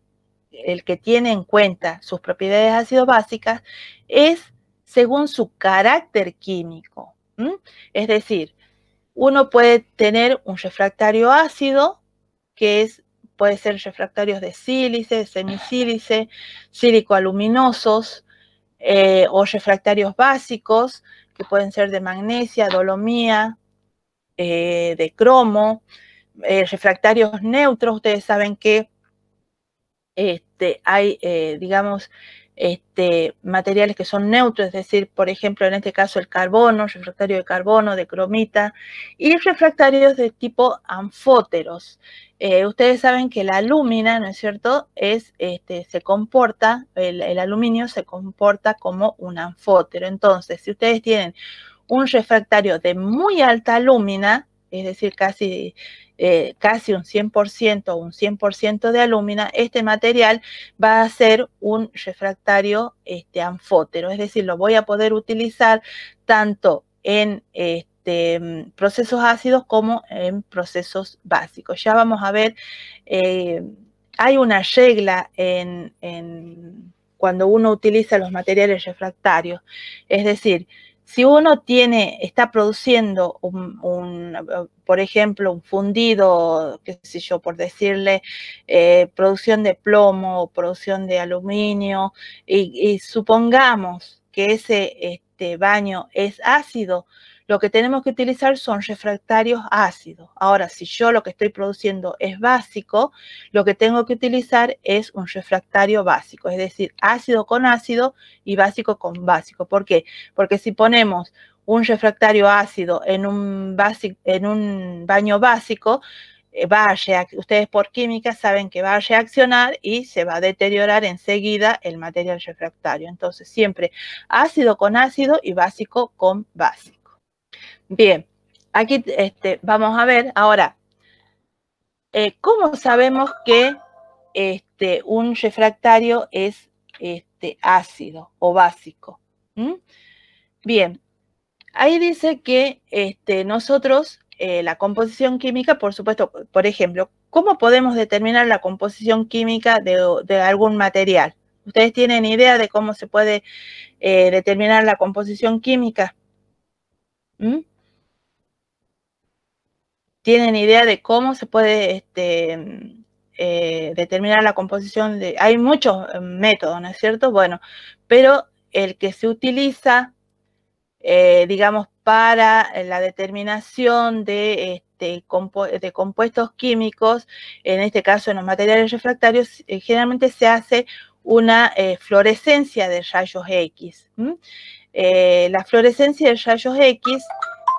S1: el que tiene en cuenta sus propiedades ácido básicas, es según su carácter químico. Es decir, uno puede tener un refractario ácido, que es, puede ser refractarios de sílice, semisílice sílico aluminosos, eh, o refractarios básicos, que pueden ser de magnesia, dolomía, eh, de cromo, eh, refractarios neutros, ustedes saben que este, hay, digamos, este, materiales que son neutros, es decir, por ejemplo, en este caso el carbono, refractario de carbono, de cromita, y refractarios de tipo anfóteros. Eh, ustedes saben que la alumina, ¿no es cierto?, es, este, se comporta, el, aluminio se comporta como un anfótero. Entonces, si ustedes tienen un refractario de muy alta alumina, es decir, casi, eh, casi un 100% o un 100% de alumina, este material va a ser un refractario este, anfótero, es decir, lo voy a poder utilizar tanto en este, mm, procesos ácidos como en procesos básicos. Ya vamos a ver, eh, hay una regla en cuando uno utiliza los materiales refractarios, es decir, si uno tiene, está produciendo un, por ejemplo, un fundido, qué sé yo, por decirle, eh, producción de plomo, producción de aluminio, y, y supongamos que ese este, baño es ácido, lo que tenemos que utilizar son refractarios ácidos. Ahora, si yo lo que estoy produciendo es básico, lo que tengo que utilizar es un refractario básico, es decir, ácido con ácido y básico con básico. ¿Por qué? Porque si ponemos un refractario ácido en un, baño básico, eh, ustedes por química saben que va a reaccionar y se va a deteriorar enseguida el material refractario. Entonces, siempre ácido con ácido y básico con básico. Bien, aquí este, vamos a ver ahora, eh, ¿cómo sabemos que este, un refractario es este, ácido o básico? ¿Mm? Bien, ahí dice que este, nosotros, eh, la composición química, por supuesto, por ejemplo, ¿cómo podemos determinar la composición química de, algún material? ¿Ustedes tienen idea de cómo se puede eh, determinar la composición química? ¿Mm? ¿Tienen idea de cómo se puede este, eh, determinar la composición? De, hay muchos eh, métodos, ¿no es cierto? Bueno, pero el que se utiliza, eh, digamos, para la determinación este, de, compuestos químicos, en este caso en los materiales refractarios, generalmente se hace una fluorescencia de rayos X. Eh, la fluorescencia de rayos X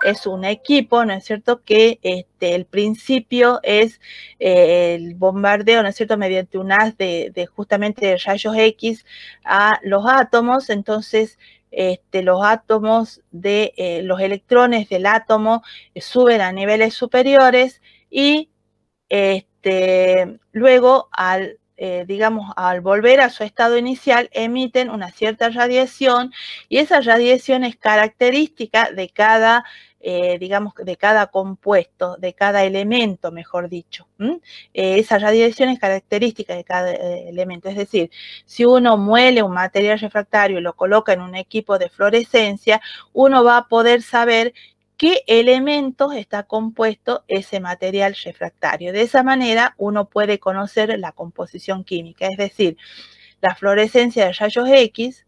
S1: es un equipo, ¿no es cierto?, que este, el principio es eh, el bombardeo, ¿no es cierto?, mediante un haz de, justamente de rayos X a los átomos, entonces este, los átomos de eh, los electrones del átomo suben a niveles superiores y este, luego al eh, digamos, al volver a su estado inicial, emiten una cierta radiación y esa radiación es característica de cada, eh, digamos, de cada compuesto, de cada elemento, mejor dicho. Eh, esa radiación es característica de cada elemento. Es decir, si uno muele un material refractario y lo coloca en un equipo de fluorescencia, uno va a poder saber qué elementos está compuesto ese material refractario. De esa manera uno puede conocer la composición química, es decir, la fluorescencia de rayos X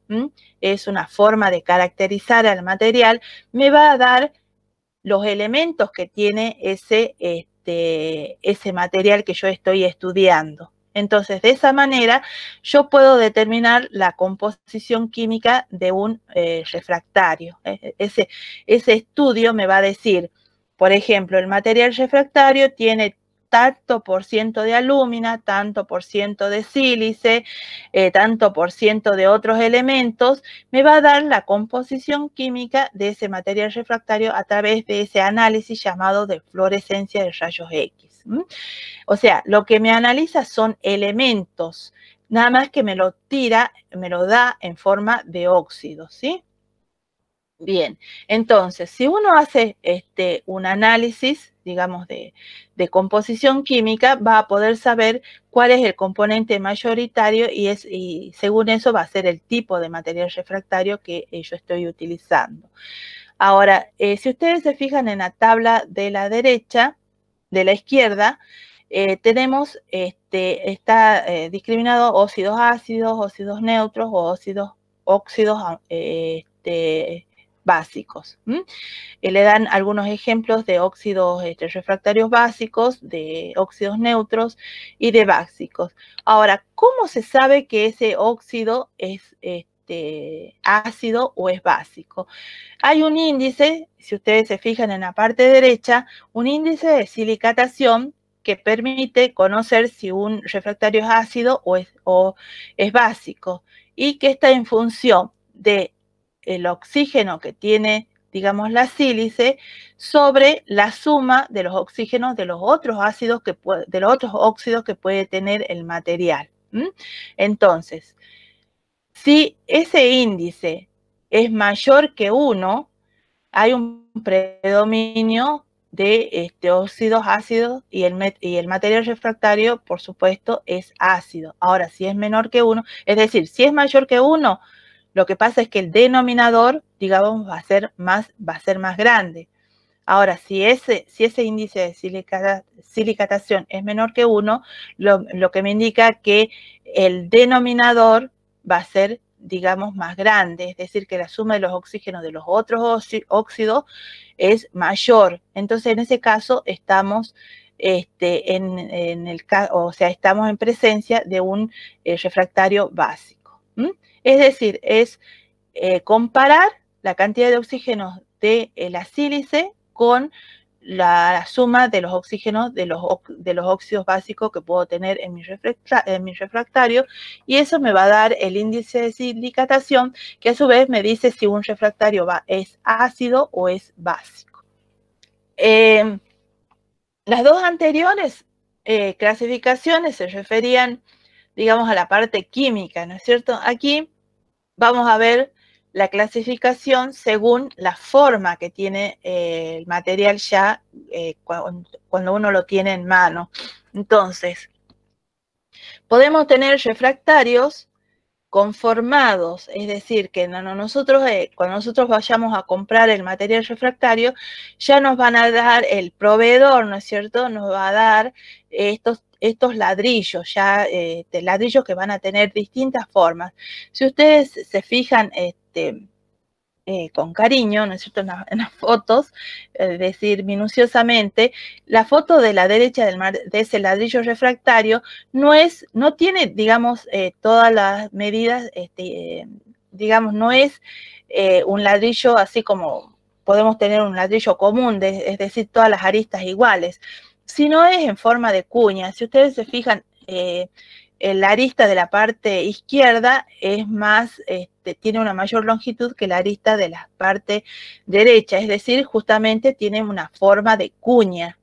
S1: es una forma de caracterizar al material, me va a dar los elementos que tiene ese, este, ese material que yo estoy estudiando. Entonces, de esa manera, yo puedo determinar la composición química de un eh, refractario. E, e, ese, estudio me va a decir, por ejemplo, el material refractario tiene tanto por ciento de alumina, tanto por ciento de sílice, eh, tanto por ciento de otros elementos, me va a dar la composición química de ese material refractario a través de ese análisis llamado de fluorescencia de rayos X. O sea, lo que me analiza son elementos, nada más que me lo tira, me lo da en forma de óxido, ¿sí? Bien, entonces, si uno hace este, un análisis, digamos, de, composición química, va a poder saber cuál es el componente mayoritario y, es, según eso va a ser el tipo de material refractario que eh, yo estoy utilizando. Ahora, eh, si ustedes se fijan en la tabla de la derecha, de la izquierda, eh, tenemos, este, está eh, discriminado óxidos ácidos, óxidos neutros o óxidos, óxidos ah, este, básicos. Eh, le dan algunos ejemplos de óxidos este, refractarios básicos, de óxidos neutros y de básicos. Ahora, ¿cómo se sabe que ese óxido es este, este, ácido o es básico. Hay un índice, si ustedes se fijan en la parte derecha, un índice de silicatación que permite conocer si un refractario es ácido o es, o es básico y que está en función del el oxígeno que tiene digamos, la sílice, sobre la suma de los oxígenos de los otros ácidos que puede, de los otros óxidos que puede tener el material. Entonces, si ese índice es mayor que 1, hay un predominio de este, óxidos ácidos y el, material refractario, por supuesto, es ácido. Ahora, si es menor que 1, es decir, si es mayor que 1, lo que pasa es que el denominador, digamos, va a ser más, va a ser más grande. Ahora, si ese, si ese índice de silicatación es menor que 1, lo, que me indica que el denominador va a ser, digamos, más grande, es decir, que la suma de los oxígenos de los otros óxidos es mayor. Entonces, en ese caso, estamos este, en, el o sea, estamos en presencia de un eh, refractario básico. Es decir, es eh, comparar la cantidad de oxígenos de la sílice con la suma de los oxígenos, de los, de los óxidos básicos que puedo tener en mi, en mi, refractario, y eso me va a dar el índice de silicatación, que a su vez me dice si un refractario va, es ácido o es básico. Em, las dos anteriores eh, clasificaciones se referían, digamos, a la parte química, ¿no es cierto? Aquí vamos a ver la clasificación según la forma que tiene eh, el material ya eh, cuando uno lo tiene en mano. Entonces, podemos tener refractarios conformados, es decir, que nosotros eh, cuando nosotros vayamos a comprar el material refractario, ya nos van a dar el proveedor, ¿no es cierto? Nos va a dar estos, estos ladrillos, ya ladrillos que van a tener distintas formas. Si ustedes se fijan, este, eh, con cariño, ¿no es cierto?, en, las fotos, es eh, decir, minuciosamente, la foto de la derecha del de ese ladrillo refractario no es, no tiene, digamos, eh, todas las medidas, este, digamos, no es un ladrillo así como podemos tener un ladrillo común, es decir, todas las aristas iguales, sino es en forma de cuña. Si ustedes se fijan, la arista de la parte izquierda es más, este, este, tiene una mayor longitud que la arista de la parte derecha, es decir, justamente tiene una forma de cuña.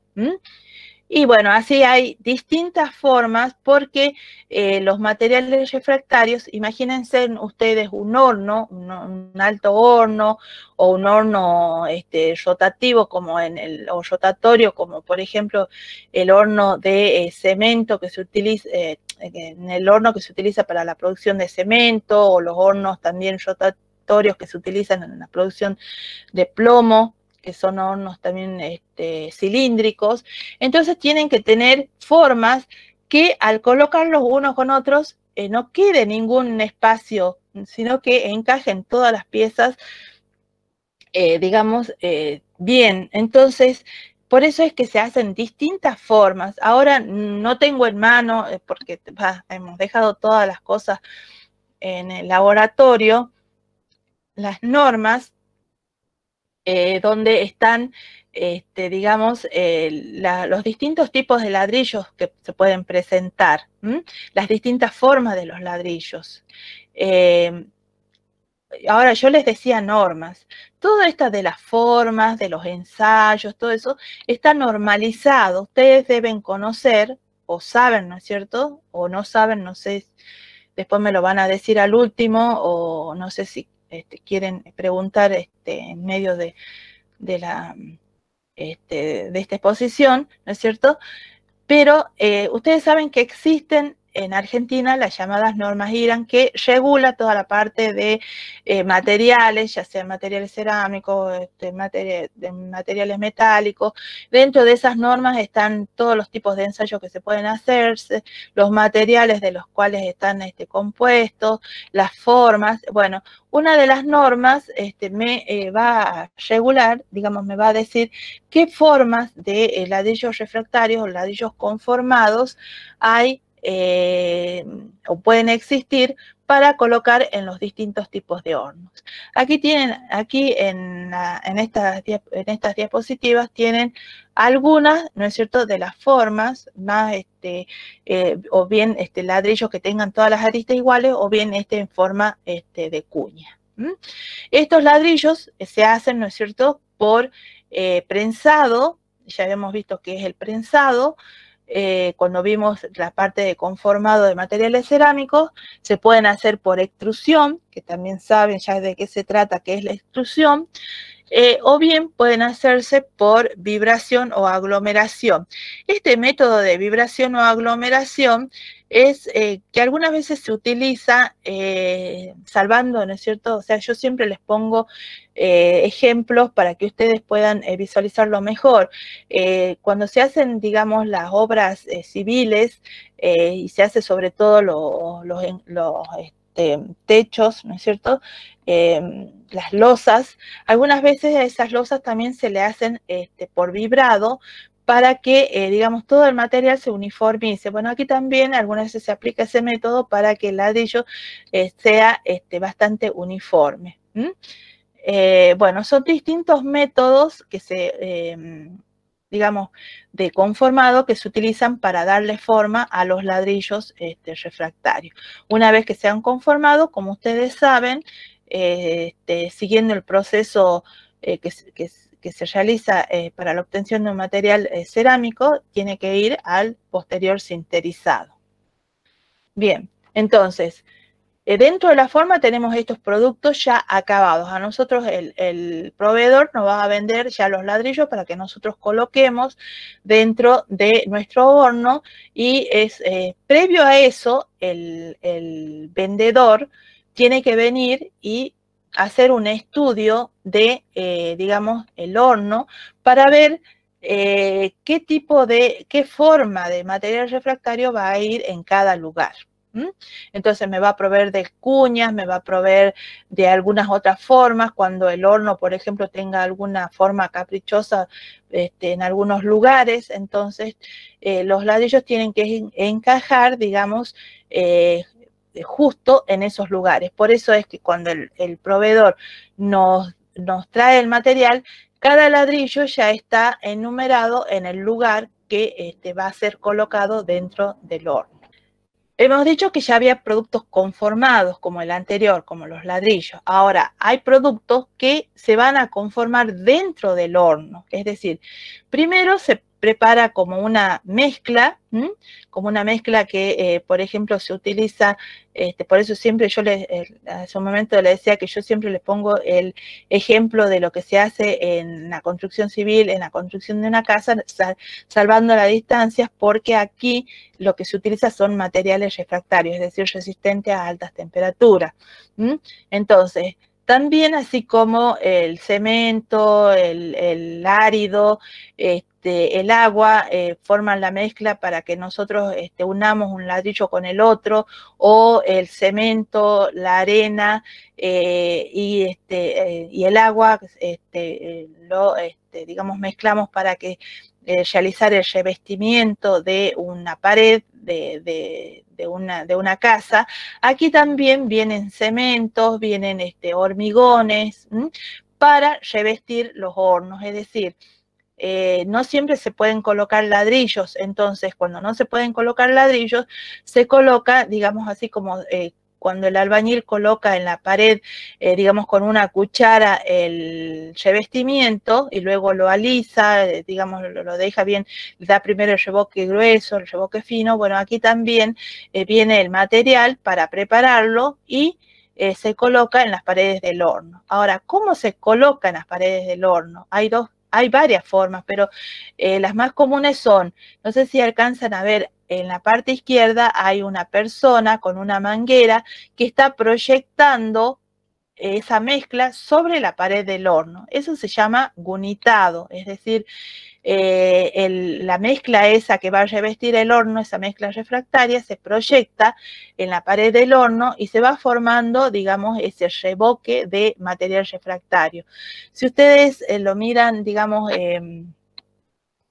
S1: Y bueno, así hay distintas formas porque eh, los materiales refractarios, imagínense ustedes un horno, un, alto horno o un horno este, rotativo como en el, o rotatorio como por ejemplo el horno de eh, cemento que se utiliza, eh, eh, en el horno que se utiliza para la producción de cemento o los hornos también rotatorios que se utilizan en la producción de plomo, que son hornos también este, cilíndricos. Entonces tienen que tener formas que al colocarlos unos con otros eh, no quede ningún espacio, sino que encajen todas las piezas, eh, digamos, bien. Entonces, por eso es que se hacen distintas formas. Ahora no tengo en mano, eh, porque hemos dejado todas las cosas en el laboratorio, las normas eh, donde están, este, digamos, eh, los distintos tipos de ladrillos que se pueden presentar, las distintas formas de los ladrillos ahora yo les decía normas, todo esto de las formas, de los ensayos, todo eso está normalizado. Ustedes deben conocer o saben, ¿no es cierto? O no saben, no sé, después me lo van a decir al último o no sé si este, quieren preguntar este, en medio de, la, este, de esta exposición, ¿no es cierto? Pero eh, ustedes saben que existen en Argentina las llamadas normas IRAN que regula toda la parte de eh, materiales, ya sea materiales cerámicos, este, materiales metálicos. Dentro de esas normas están todos los tipos de ensayos que se pueden hacerse, los materiales de los cuales están este, compuestos, las formas. Bueno, una de las normas este, me eh, va a regular, digamos, me va a decir qué formas de eh, ladrillos refractarios o ladrillos conformados hay eh, o pueden existir para colocar en los distintos tipos de hornos. Aquí tienen, aquí en, ah, estas, en estas diapositivas tienen algunas, ¿no es cierto?, de las formas más, este, eh, o bien este, ladrillos que tengan todas las aristas iguales, o bien este en forma este, de cuña. Estos ladrillos se hacen, ¿no es cierto?, por eh, prensado, ya habíamos visto que es el prensado, eh, cuando vimos la parte de conformado de materiales cerámicos, se pueden hacer por extrusión, que también saben ya de qué se trata, que es la extrusión, eh, o bien pueden hacerse por vibración o aglomeración. Este método de vibración o aglomeración es eh, que algunas veces se utiliza eh, salvando, ¿no es cierto? O sea, yo siempre les pongo eh, ejemplos para que ustedes puedan visualizarlo mejor. cuando se hacen, digamos, las obras civiles y se hace sobre todo los, este, techos, ¿no es cierto? Em, las losas. Algunas veces a esas losas también se le hacen este, por vibrado para que, eh, digamos, todo el material se uniformice. Bueno, aquí también algunas veces se aplica ese método para que el ladrillo eh, sea este, bastante uniforme. Eh, bueno, son distintos métodos que se, em, digamos, de conformado que se utilizan para darle forma a los ladrillos este, refractarios. Una vez que se han conformado, como ustedes saben, este, siguiendo el proceso que, que que se realiza eh, para la obtención de un material eh, cerámico tiene que ir al posterior sinterizado. Bien, entonces, eh, dentro de la forma tenemos estos productos ya acabados. A nosotros el, proveedor nos va a vender ya los ladrillos para que nosotros coloquemos dentro de nuestro horno y es previo a eso el vendedor tiene que venir y hacer un estudio de, eh, digamos, el horno para ver eh, qué tipo de, qué forma de material refractario va a ir en cada lugar. Entonces me va a proveer de cuñas, me va a proveer de algunas otras formas, cuando el horno, por ejemplo, tenga alguna forma caprichosa este, en algunos lugares, entonces eh, los ladrillos tienen que encajar, digamos, eh, justo en esos lugares. Por eso es que cuando el, proveedor nos, nos trae el material, cada ladrillo ya está enumerado en el lugar que este, va a ser colocado dentro del horno. Hemos dicho que ya había productos conformados como el anterior, como los ladrillos. Ahora, hay productos que se van a conformar dentro del horno. Es decir, primero se prepara como una mezcla, como una mezcla que, eh, por ejemplo, se utiliza, este, por eso siempre yo les, eh, hace un momento le decía que yo siempre les pongo el ejemplo de lo que se hace en la construcción civil, en la construcción de una casa, salvando las distancias, porque aquí lo que se utiliza son materiales refractarios, es decir, resistentes a altas temperaturas. Entonces, también así como el cemento, el, árido, este, el agua, eh, forman la mezcla para que nosotros este, unamos un ladrillo con el otro, o el cemento, la arena eh, y, este, eh, y el agua, este, lo este, digamos, mezclamos para que realizar el revestimiento de una pared, de, una, de una casa. Aquí también vienen cementos, vienen este, hormigones para revestir los hornos, es decir, eh, no siempre se pueden colocar ladrillos, entonces cuando no se pueden colocar ladrillos, se coloca, digamos así, como eh, cuando el albañil coloca en la pared, eh, digamos, con una cuchara el revestimiento y luego lo alisa, eh, digamos, lo, deja bien, da primero el reboque grueso, el reboque fino, bueno, aquí también eh, viene el material para prepararlo y se coloca en las paredes del horno. Ahora, ¿cómo se coloca en las paredes del horno? Hay dos hay varias formas, pero las más comunes son, no sé si alcanzan a ver, en la parte izquierda hay una persona con una manguera que está proyectando esa mezcla sobre la pared del horno. Eso se llama gunitado, es decir, eh, la mezcla esa que va a revestir el horno, esa mezcla refractaria, se proyecta en la pared del horno y se va formando, digamos, ese reboque de material refractario. Si ustedes eh, lo miran, digamos, em,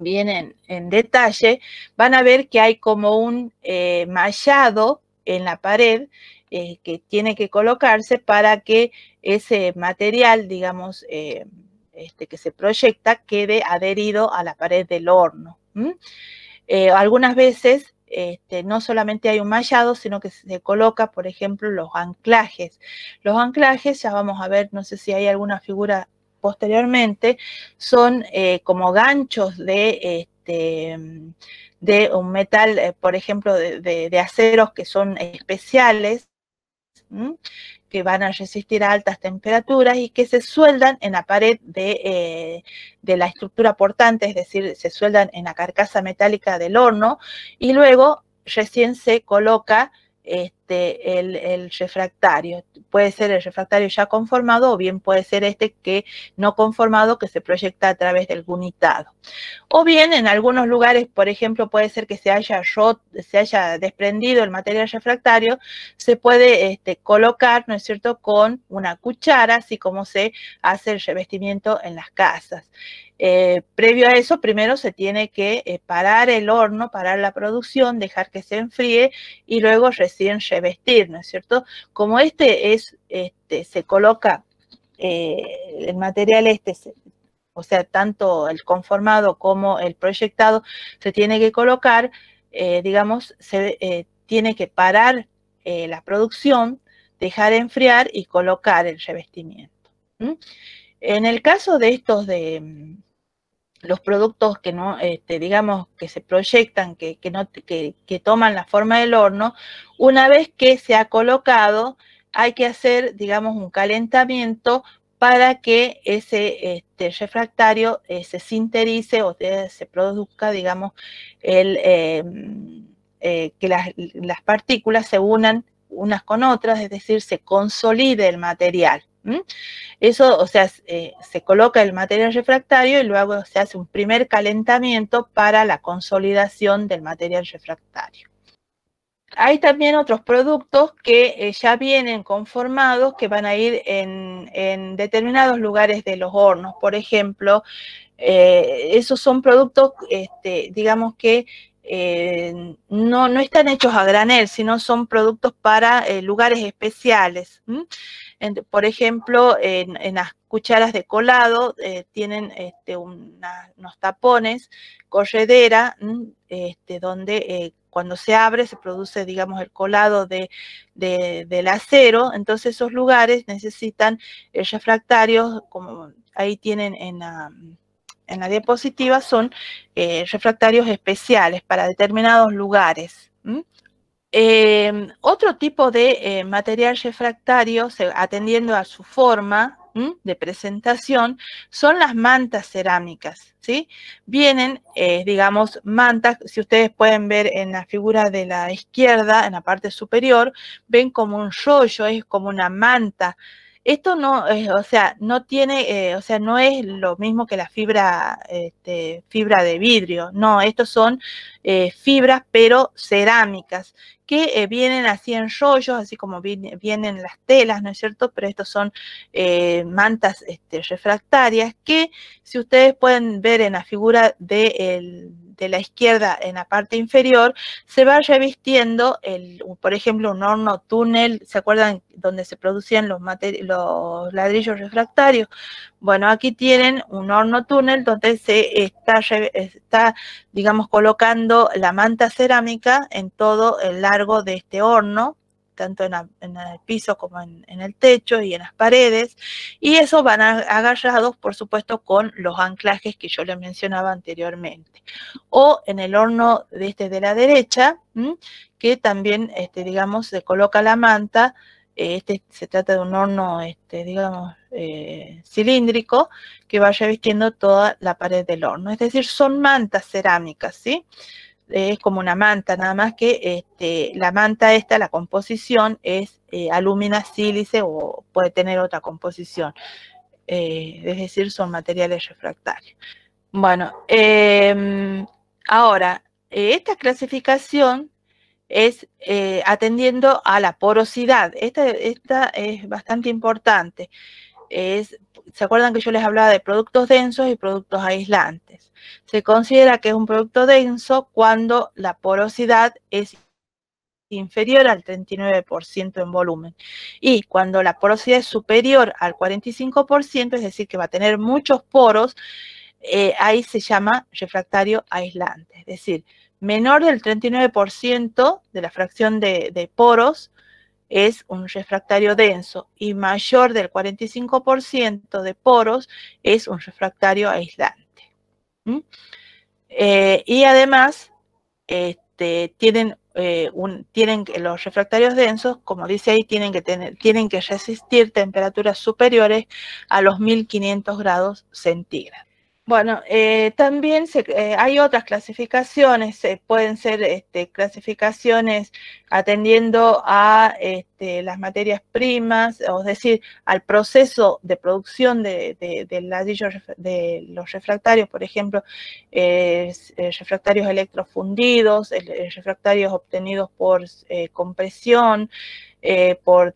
S1: vienen en, detalle, van a ver que hay como un eh, mallado en la pared eh, que tiene que colocarse para que ese material, digamos, eh, este, que se proyecta quede adherido a la pared del horno. algunas veces este, no solamente hay un mallado, sino que se coloca, por ejemplo, los anclajes. Los anclajes, ya vamos a ver, no sé si hay alguna figura posteriormente son eh, como ganchos de, este, de un metal, eh, por ejemplo, de, aceros que son especiales, que van a resistir a altas temperaturas y que se sueldan en la pared de, eh, de, la estructura portante, es decir, se sueldan en la carcasa metálica del horno y luego recién se coloca este, este, el, refractario. Puede ser el refractario ya conformado o bien puede ser este que no conformado que se proyecta a través del gunitado. O bien en algunos lugares, por ejemplo, puede ser que se haya, rot, se haya desprendido el material refractario, se puede este, colocar, ¿no es cierto?, con una cuchara, así como se hace el revestimiento en las casas. Eh, previo a eso, primero se tiene que eh, parar el horno, parar la producción, dejar que se enfríe y luego recién vestir ¿no es cierto? Como este es, este, se coloca eh, el material este, o sea, tanto el conformado como el proyectado, se tiene que colocar, eh, digamos, se eh, tiene que parar la producción, dejar enfriar y colocar el revestimiento. En el caso de estos de mm, los productos que no, este, digamos, que se proyectan, que, no, toman la forma del horno, una vez que se ha colocado, hay que hacer, digamos, un calentamiento para que ese este, refractario se sinterice o se produzca, digamos, el, em, eh, que las partículas se unan unas con otras, es decir, se consolide el material. ¿Mm? Eso, o sea, eh, se coloca el material refractario y luego se hace un primer calentamiento para la consolidación del material refractario. Hay también otros productos que eh, ya vienen conformados que van a ir en, determinados lugares de los hornos. Por ejemplo, eh, esos son productos, este, digamos que no, están hechos a granel, sino son productos para lugares especiales por ejemplo, en, las cucharas de colado eh, tienen este, unos tapones, corredera, este, donde eh, cuando se abre se produce, digamos, el colado de, del acero. Entonces esos lugares necesitan eh, refractarios, como ahí tienen en la diapositiva son refractarios especiales para determinados lugares. Em, otro tipo de eh, material refractario, atendiendo a su forma de presentación, son las mantas cerámicas. ¿sí? Vienen, eh, digamos, mantas, si ustedes pueden ver en la figura de la izquierda, en la parte superior, ven como un rollo, es como una manta esto no, es, eh, o sea, no tiene, eh, o sea, no es lo mismo que la fibra, este, fibra de vidrio, no, estos son eh, fibras, pero cerámicas, que vienen así en rollos, así como vienen las telas, ¿no es cierto? Pero estos son mantas este, refractarias que, si ustedes pueden ver en la figura del... De de la izquierda en la parte inferior, se va revistiendo, el, por ejemplo, un horno túnel, ¿se acuerdan donde se producían los, los ladrillos refractarios? Bueno, aquí tienen un horno túnel donde se está, digamos, colocando la manta cerámica en todo el largo de este horno tanto en, el piso como en, el techo y en las paredes, y eso van agarrados, por supuesto, con los anclajes que yo les mencionaba anteriormente. O en el horno de este de la derecha, que también, este, digamos, se coloca la manta, este se trata de un horno, este, digamos, eh, cilíndrico que vaya vistiendo toda la pared del horno. Es decir, son mantas cerámicas, ¿sí? sí es como una manta, nada más que este, la manta esta, la composición es eh, alumina sílice o puede tener otra composición, eh, es decir, son materiales refractarios. Bueno, em, ahora, eh, esta clasificación es atendiendo a la porosidad, esta, esta es bastante importante, es ¿se acuerdan que yo les hablaba de productos densos y productos aislantes? Se considera que es un producto denso cuando la porosidad es inferior al 39% en volumen. Y cuando la porosidad es superior al 45%, es decir, que va a tener muchos poros, eh, ahí se llama refractario aislante. Es decir, menor del 39% de la fracción de poros, es un refractario denso y mayor del 45% de poros es un refractario aislante. Eh, y además, este, tienen, eh, los refractarios densos, como dice ahí, que, tienen que resistir temperaturas superiores a los 1500 grados centígrados. Bueno, eh, también se, eh, hay otras clasificaciones, se eh, pueden ser este, clasificaciones atendiendo a este, las materias primas, es decir, al proceso de producción de, de los refractarios, por ejemplo, eh, eh, refractarios electrofundidos, eh, refractarios obtenidos por compresión, por,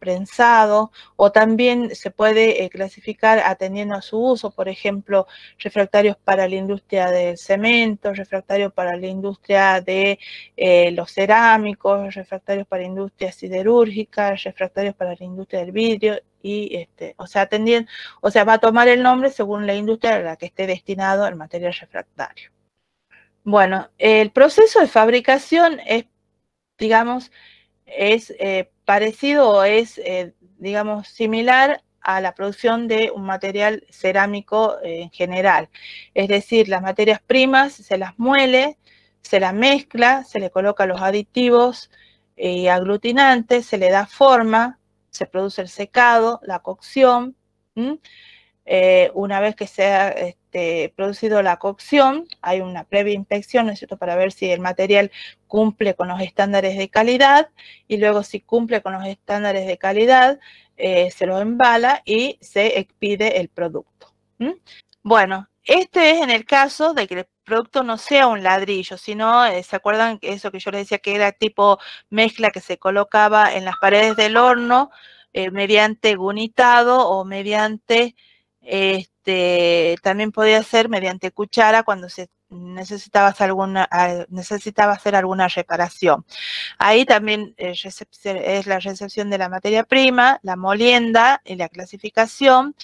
S1: prensado o también se puede clasificar atendiendo a su uso, por ejemplo, refractarios para la industria del cemento, refractarios para la industria de los cerámicos, refractarios para la industria siderúrgica refractarios para la industria del vidrio y, este, o sea, o sea, va a tomar el nombre según la industria a la que esté destinado el material refractario. Bueno, el proceso de fabricación es, digamos, es eh, parecido o es, eh, digamos, similar a la producción de un material cerámico eh, en general. Es decir, las materias primas se las muele, se las mezcla, se le coloca los aditivos, eh, aglutinante, se le da forma, se produce el secado, la cocción. Eh, una vez que se ha este, producido la cocción, hay una previa inspección, ¿no es cierto?, para ver si el material cumple con los estándares de calidad y luego si cumple con los estándares de calidad, eh, se lo embala y se expide el producto. Bueno, este es en el caso de que producto no sea un ladrillo, sino, eh, ¿se acuerdan eso que yo les decía que era tipo mezcla que se colocaba en las paredes del horno eh, mediante gunitado o mediante, este, también podía ser mediante cuchara cuando se alguna ah, necesitaba hacer alguna reparación. Ahí también eh, es la recepción de la materia prima, la molienda y la clasificación.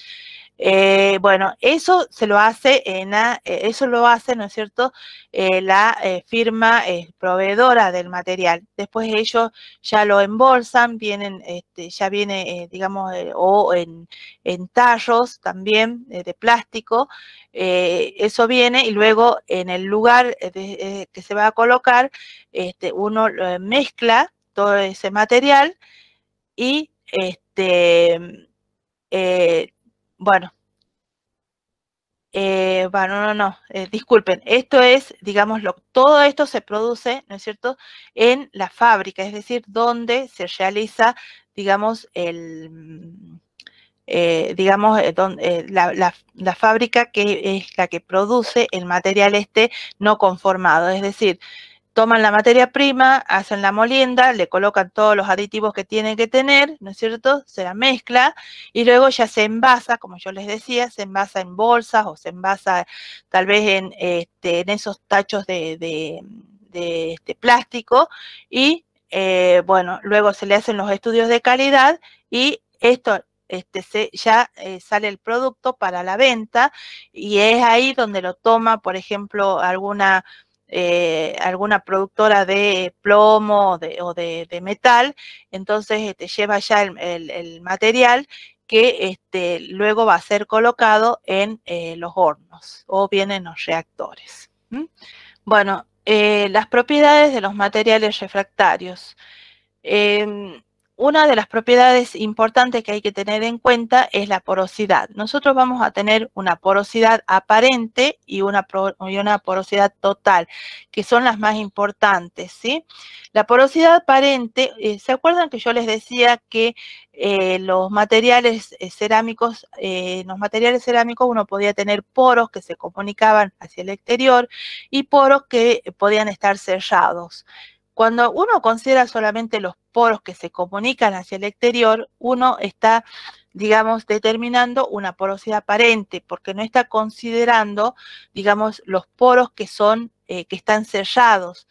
S1: Eh, bueno, eso se lo hace en eh, eso lo hace, ¿no es cierto?, eh, la firma proveedora del material. Después ellos ya lo embolsan, vienen, este, ya viene, digamos, o en, en, tarros también de plástico. eso viene y luego en el lugar que se va a colocar, este, uno mezcla todo ese material y este, bueno, eh, bueno, no, no, eh, disculpen, esto es, digamos, todo esto se produce, ¿no es cierto?, en la fábrica, es decir, donde se realiza, digamos, el, mm, eh, digamos, eh, donde, la, fábrica que es la que produce el material este no conformado, es decir, toman la materia prima, hacen la molienda, le colocan todos los aditivos que tienen que tener, ¿no es cierto? Se la mezcla y luego ya se envasa, como yo les decía, se envasa en bolsas o se envasa tal vez en, este, en esos tachos de, este, plástico y eh, bueno, luego se le hacen los estudios de calidad y esto este, ya eh, sale el producto para la venta y es ahí donde lo toma, por ejemplo, alguna eh, alguna productora de plomo o de, metal, entonces este, lleva ya el, material que este, luego va a ser colocado en eh, los hornos o bien en los reactores. Bueno, eh, las propiedades de los materiales refractarios. Em, una de las propiedades importantes que hay que tener en cuenta es la porosidad. Nosotros vamos a tener una porosidad aparente y una, porosidad total, que son las más importantes, ¿sí? La porosidad aparente, eh, ¿se acuerdan que yo les decía que eh, los materiales eh, cerámicos, los materiales cerámicos uno podía tener poros que se comunicaban hacia el exterior y poros que podían estar cerrados? Cuando uno considera solamente los poros que se comunican hacia el exterior, uno está, digamos, determinando una porosidad aparente, porque no está considerando, digamos, los poros que son, eh, que están sellados.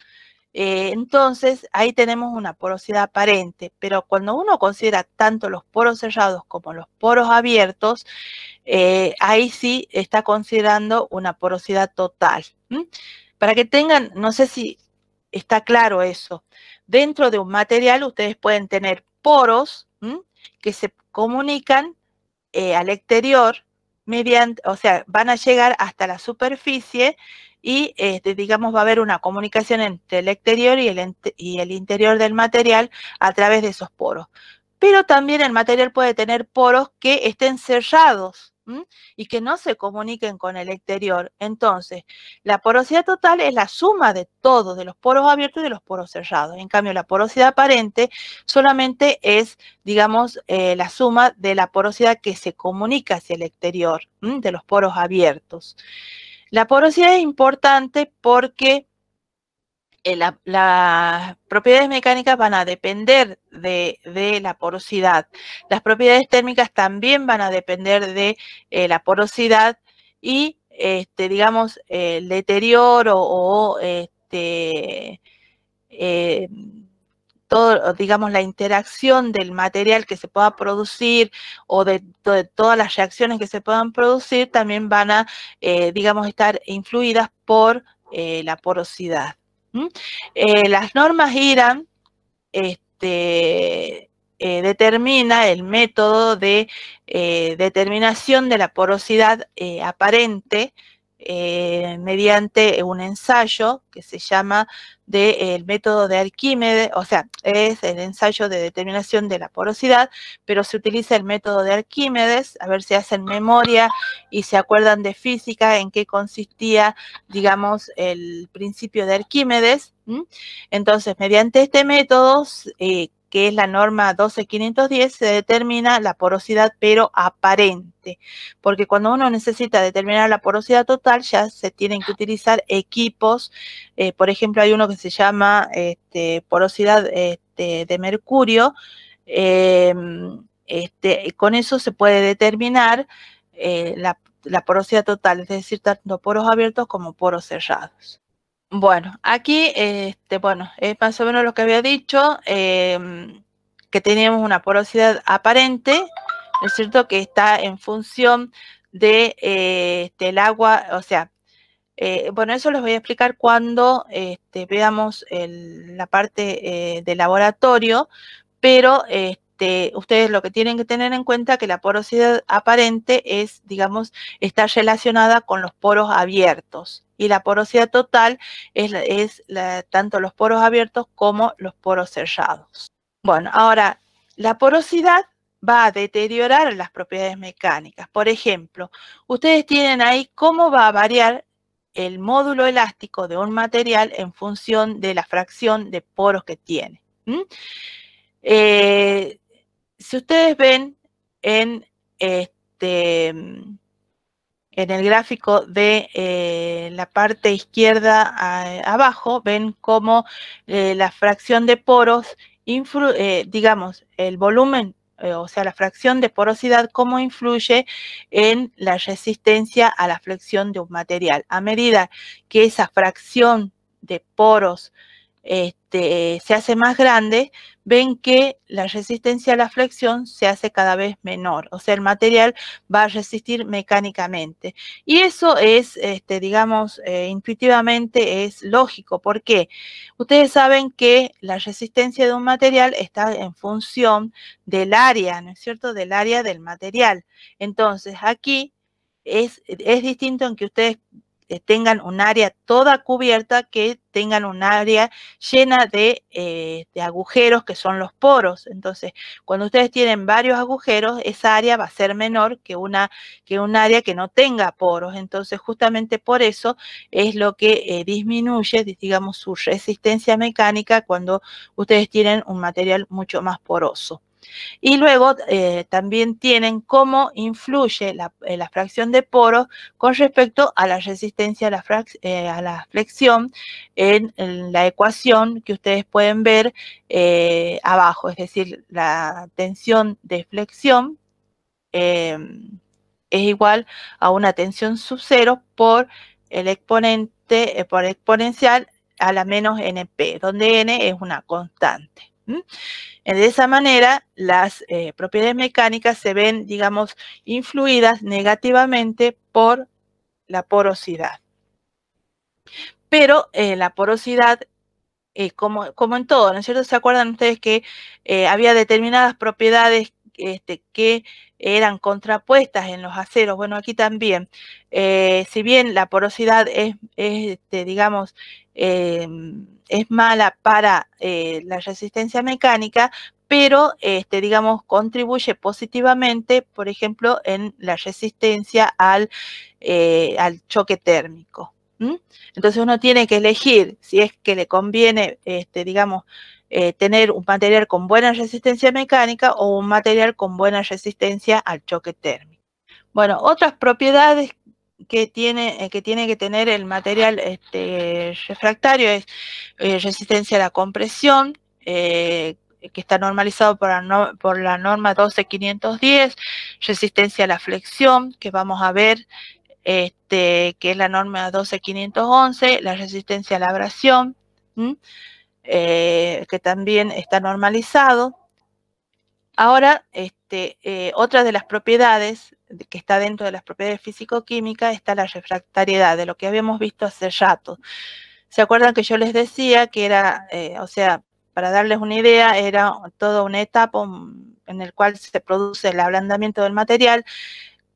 S1: Eh, entonces, ahí tenemos una porosidad aparente, pero cuando uno considera tanto los poros sellados como los poros abiertos, eh, ahí sí está considerando una porosidad total. Para que tengan, no sé si está claro eso. Dentro de un material ustedes pueden tener poros que se comunican eh, al exterior mediante, o sea, van a llegar hasta la superficie y, este, digamos, va a haber una comunicación entre el exterior y el, y el interior del material a través de esos poros. Pero también el material puede tener poros que estén cerrados, y que no se comuniquen con el exterior. Entonces, la porosidad total es la suma de todos, de los poros abiertos y de los poros cerrados. En cambio, la porosidad aparente solamente es, digamos, eh, la suma de la porosidad que se comunica hacia el exterior, de los poros abiertos. La porosidad es importante porque eh, las propiedades mecánicas van a depender de, la porosidad. Las propiedades térmicas también van a depender de eh, la porosidad y, este, digamos, el deterioro o este, eh, digamos, la interacción del material que se pueda producir o de, todas las reacciones que se puedan producir también van a, digamos, estar influidas por la porosidad. Eh, las normas IRAN este, eh, determina el método de eh, determinación de la porosidad aparente eh, mediante un ensayo que se llama del eh, método de Arquímedes, o sea, es el ensayo de determinación de la porosidad, pero se utiliza el método de Arquímedes, a ver si hacen memoria y se acuerdan de física, en qué consistía, digamos, el principio de Arquímedes. Entonces, mediante este método, eh, que es la norma 12510, se determina la porosidad pero aparente, porque cuando uno necesita determinar la porosidad total ya se tienen que utilizar equipos, eh, por ejemplo hay uno que se llama este, porosidad este, de mercurio, em, este, con eso se puede determinar eh, la porosidad total, es decir, tanto poros abiertos como poros cerrados. Bueno, aquí, este, bueno, es más o menos lo que había dicho, em, que teníamos una porosidad aparente, ¿no es cierto?, que está en función de, del este, agua, o sea, eh, bueno, eso les voy a explicar cuando este, veamos la parte eh, de laboratorio, pero ustedes lo que tienen que tener en cuenta que la porosidad aparente es, digamos, está relacionada con los poros abiertos, y la porosidad total es, tanto los poros abiertos como los poros cerrados. Bueno, ahora, la porosidad va a deteriorar las propiedades mecánicas. Por ejemplo, ustedes tienen ahí cómo va a variar el módulo elástico de un material en función de la fracción de poros que tiene. Eh, si ustedes ven en este, en el gráfico de eh, la parte izquierda abajo ven cómo eh, la fracción de poros, eh, digamos, el volumen, o sea, la fracción de porosidad, cómo influye en la resistencia a la flexión de un material. A medida que esa fracción de poros este, este, se hace más grande, ven que la resistencia a la flexión se hace cada vez menor, o sea, el material va a resistir mecánicamente. Y eso es, este, digamos, eh, intuitivamente es lógico, porque ustedes saben que la resistencia de un material está en función del área, ¿no es cierto?, del área del material. Entonces, aquí es, es, distinto en que ustedes tengan un área toda cubierta, que tengan un área llena eh, de, agujeros que son los poros. Entonces, cuando ustedes tienen varios agujeros, esa área va a ser menor que una que un área que no tenga poros. Entonces, justamente por eso es lo que eh, disminuye, digamos, su resistencia mecánica cuando ustedes tienen un material mucho más poroso. Y luego eh, también tienen cómo influye la, eh, fracción de poro con respecto a la resistencia a la, eh, flexión en, la ecuación que ustedes pueden ver abajo, es decir, la tensión de flexión em, es igual a una tensión sub cero por el exponente, por exponencial a la menos np, donde n es una constante. Eh, de esa manera, las eh, propiedades mecánicas se ven, digamos, influidas negativamente por la porosidad. Pero eh, la porosidad, como, como, en todo, ¿no es cierto? ¿Se acuerdan ustedes que había determinadas propiedades este, que eran contrapuestas en los aceros? Bueno, aquí también, si bien la porosidad es, este, digamos, es mala para eh, la resistencia mecánica, pero este, digamos, contribuye positivamente, por ejemplo, en la resistencia al, eh, al choque térmico. Entonces uno tiene que elegir si es que le conviene, este, digamos, eh, tener un material con buena resistencia mecánica o un material con buena resistencia al choque térmico. Bueno, otras propiedades que tiene, eh, que tiene que tener el material este, refractario es eh, resistencia a la compresión, eh, que está normalizado por la, norma 12510, resistencia a la flexión, que vamos a ver, este, que es la norma 12511, la resistencia a la abrasión, que también está normalizado. Ahora, este, este, eh, otra de las propiedades que está dentro de las propiedades físico-químicas está la refractariedad, de lo que habíamos visto hace rato. ¿Se acuerdan que yo les decía que era, eh, o sea, para darles una idea, era toda una etapa en el cual se produce el ablandamiento del material.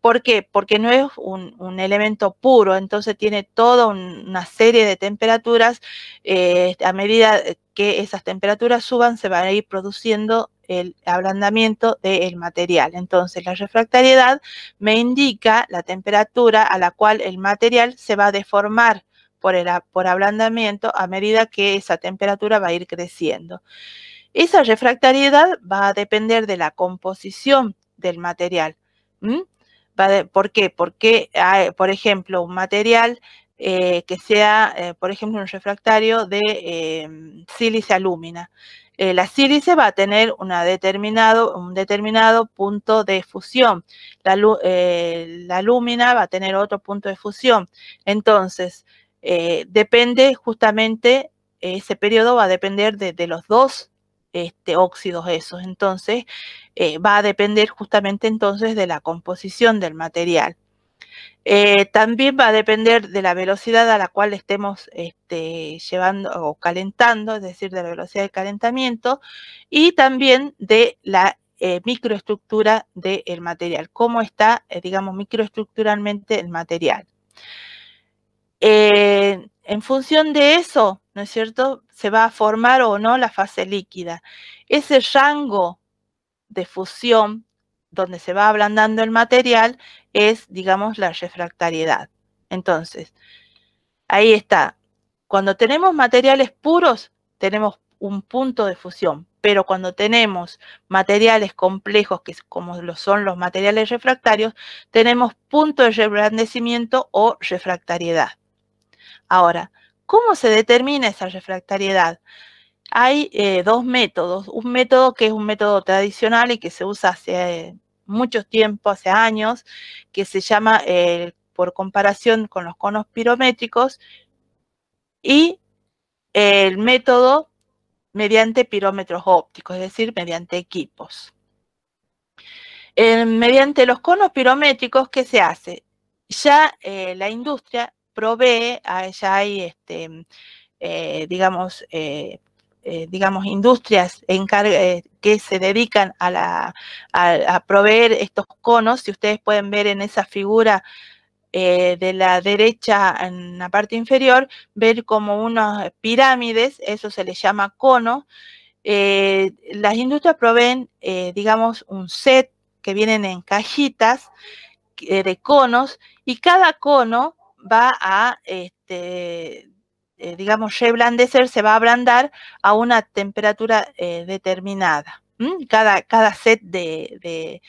S1: ¿Por qué? Porque no es un, elemento puro, entonces tiene toda una serie de temperaturas. Eh, a medida que esas temperaturas suban, se va a ir produciendo el ablandamiento del material. Entonces, la refractariedad me indica la temperatura a la cual el material se va a deformar por, el, por ablandamiento a medida que esa temperatura va a ir creciendo. Esa refractariedad va a depender de la composición del material. ¿Por qué? Porque, hay, por ejemplo, un material eh, que sea, eh, por ejemplo, un refractario de eh, sílice alúmina. Eh, la sílice va a tener un determinado punto de fusión. La, eh, lúmina va a tener otro punto de fusión. Entonces, eh, depende justamente, ese periodo va a depender de, los dos este, óxidos esos. Entonces, eh, va a depender justamente entonces de la composición del material. Eh, también va a depender de la velocidad a la cual estemos este, llevando o calentando, es decir, de la velocidad de calentamiento y también de la eh, microestructura del material, cómo está, eh, digamos, microestructuralmente el material. en función de eso, ¿no es cierto?, se va a formar o no la fase líquida. Ese rango de fusión donde se va ablandando el material es, digamos, la refractariedad. Entonces, ahí está. Cuando tenemos materiales puros, tenemos un punto de fusión, pero cuando tenemos materiales complejos, que como lo son los materiales refractarios, tenemos punto de reblandecimiento o refractariedad. Ahora, ¿cómo se determina esa refractariedad? Hay eh, dos métodos. Un método que es un método tradicional y que se usa hacia muchos tiempos hace años, que se llama, eh, por comparación con los conos pirométricos, y el método mediante pirómetros ópticos, es decir, mediante equipos. mediante los conos pirométricos, ¿qué se hace? Ya eh, la industria provee, ah, ya hay, este, eh, digamos, eh, digamos, industrias eh, que se dedican a, a, proveer estos conos, si ustedes pueden ver en esa figura eh, de la derecha en la parte inferior, ver como unas pirámides, eso se les llama cono. las industrias proveen, digamos, un set que vienen en cajitas de conos y cada cono va a, este, eh, digamos, reblandecer, se va a ablandar a una temperatura eh, determinada, cada, cada, set de,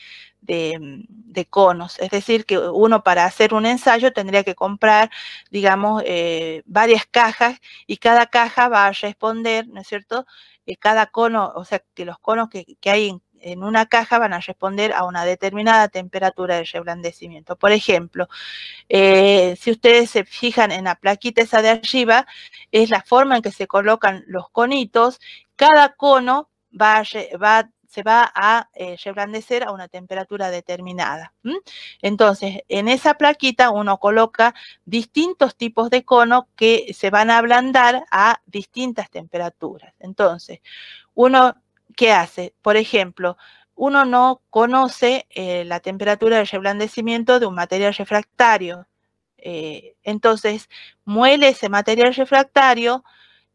S1: conos. Es decir, que uno para hacer un ensayo tendría que comprar, digamos, eh, varias cajas y cada caja va a responder, ¿no es cierto?, eh, cada cono, o sea, que los conos que, que hay en en una caja van a responder a una determinada temperatura de reblandecimiento. Por ejemplo, eh, si ustedes se fijan en la plaquita esa de arriba, es la forma en que se colocan los conitos. Cada cono se va a eh, reblandecer a una temperatura determinada. Entonces, en esa plaquita uno coloca distintos tipos de cono que se van a ablandar a distintas temperaturas. Entonces, uno ¿qué hace? Por ejemplo, uno no conoce eh, la temperatura de reblandecimiento de un material refractario. Eh, entonces, muele ese material refractario,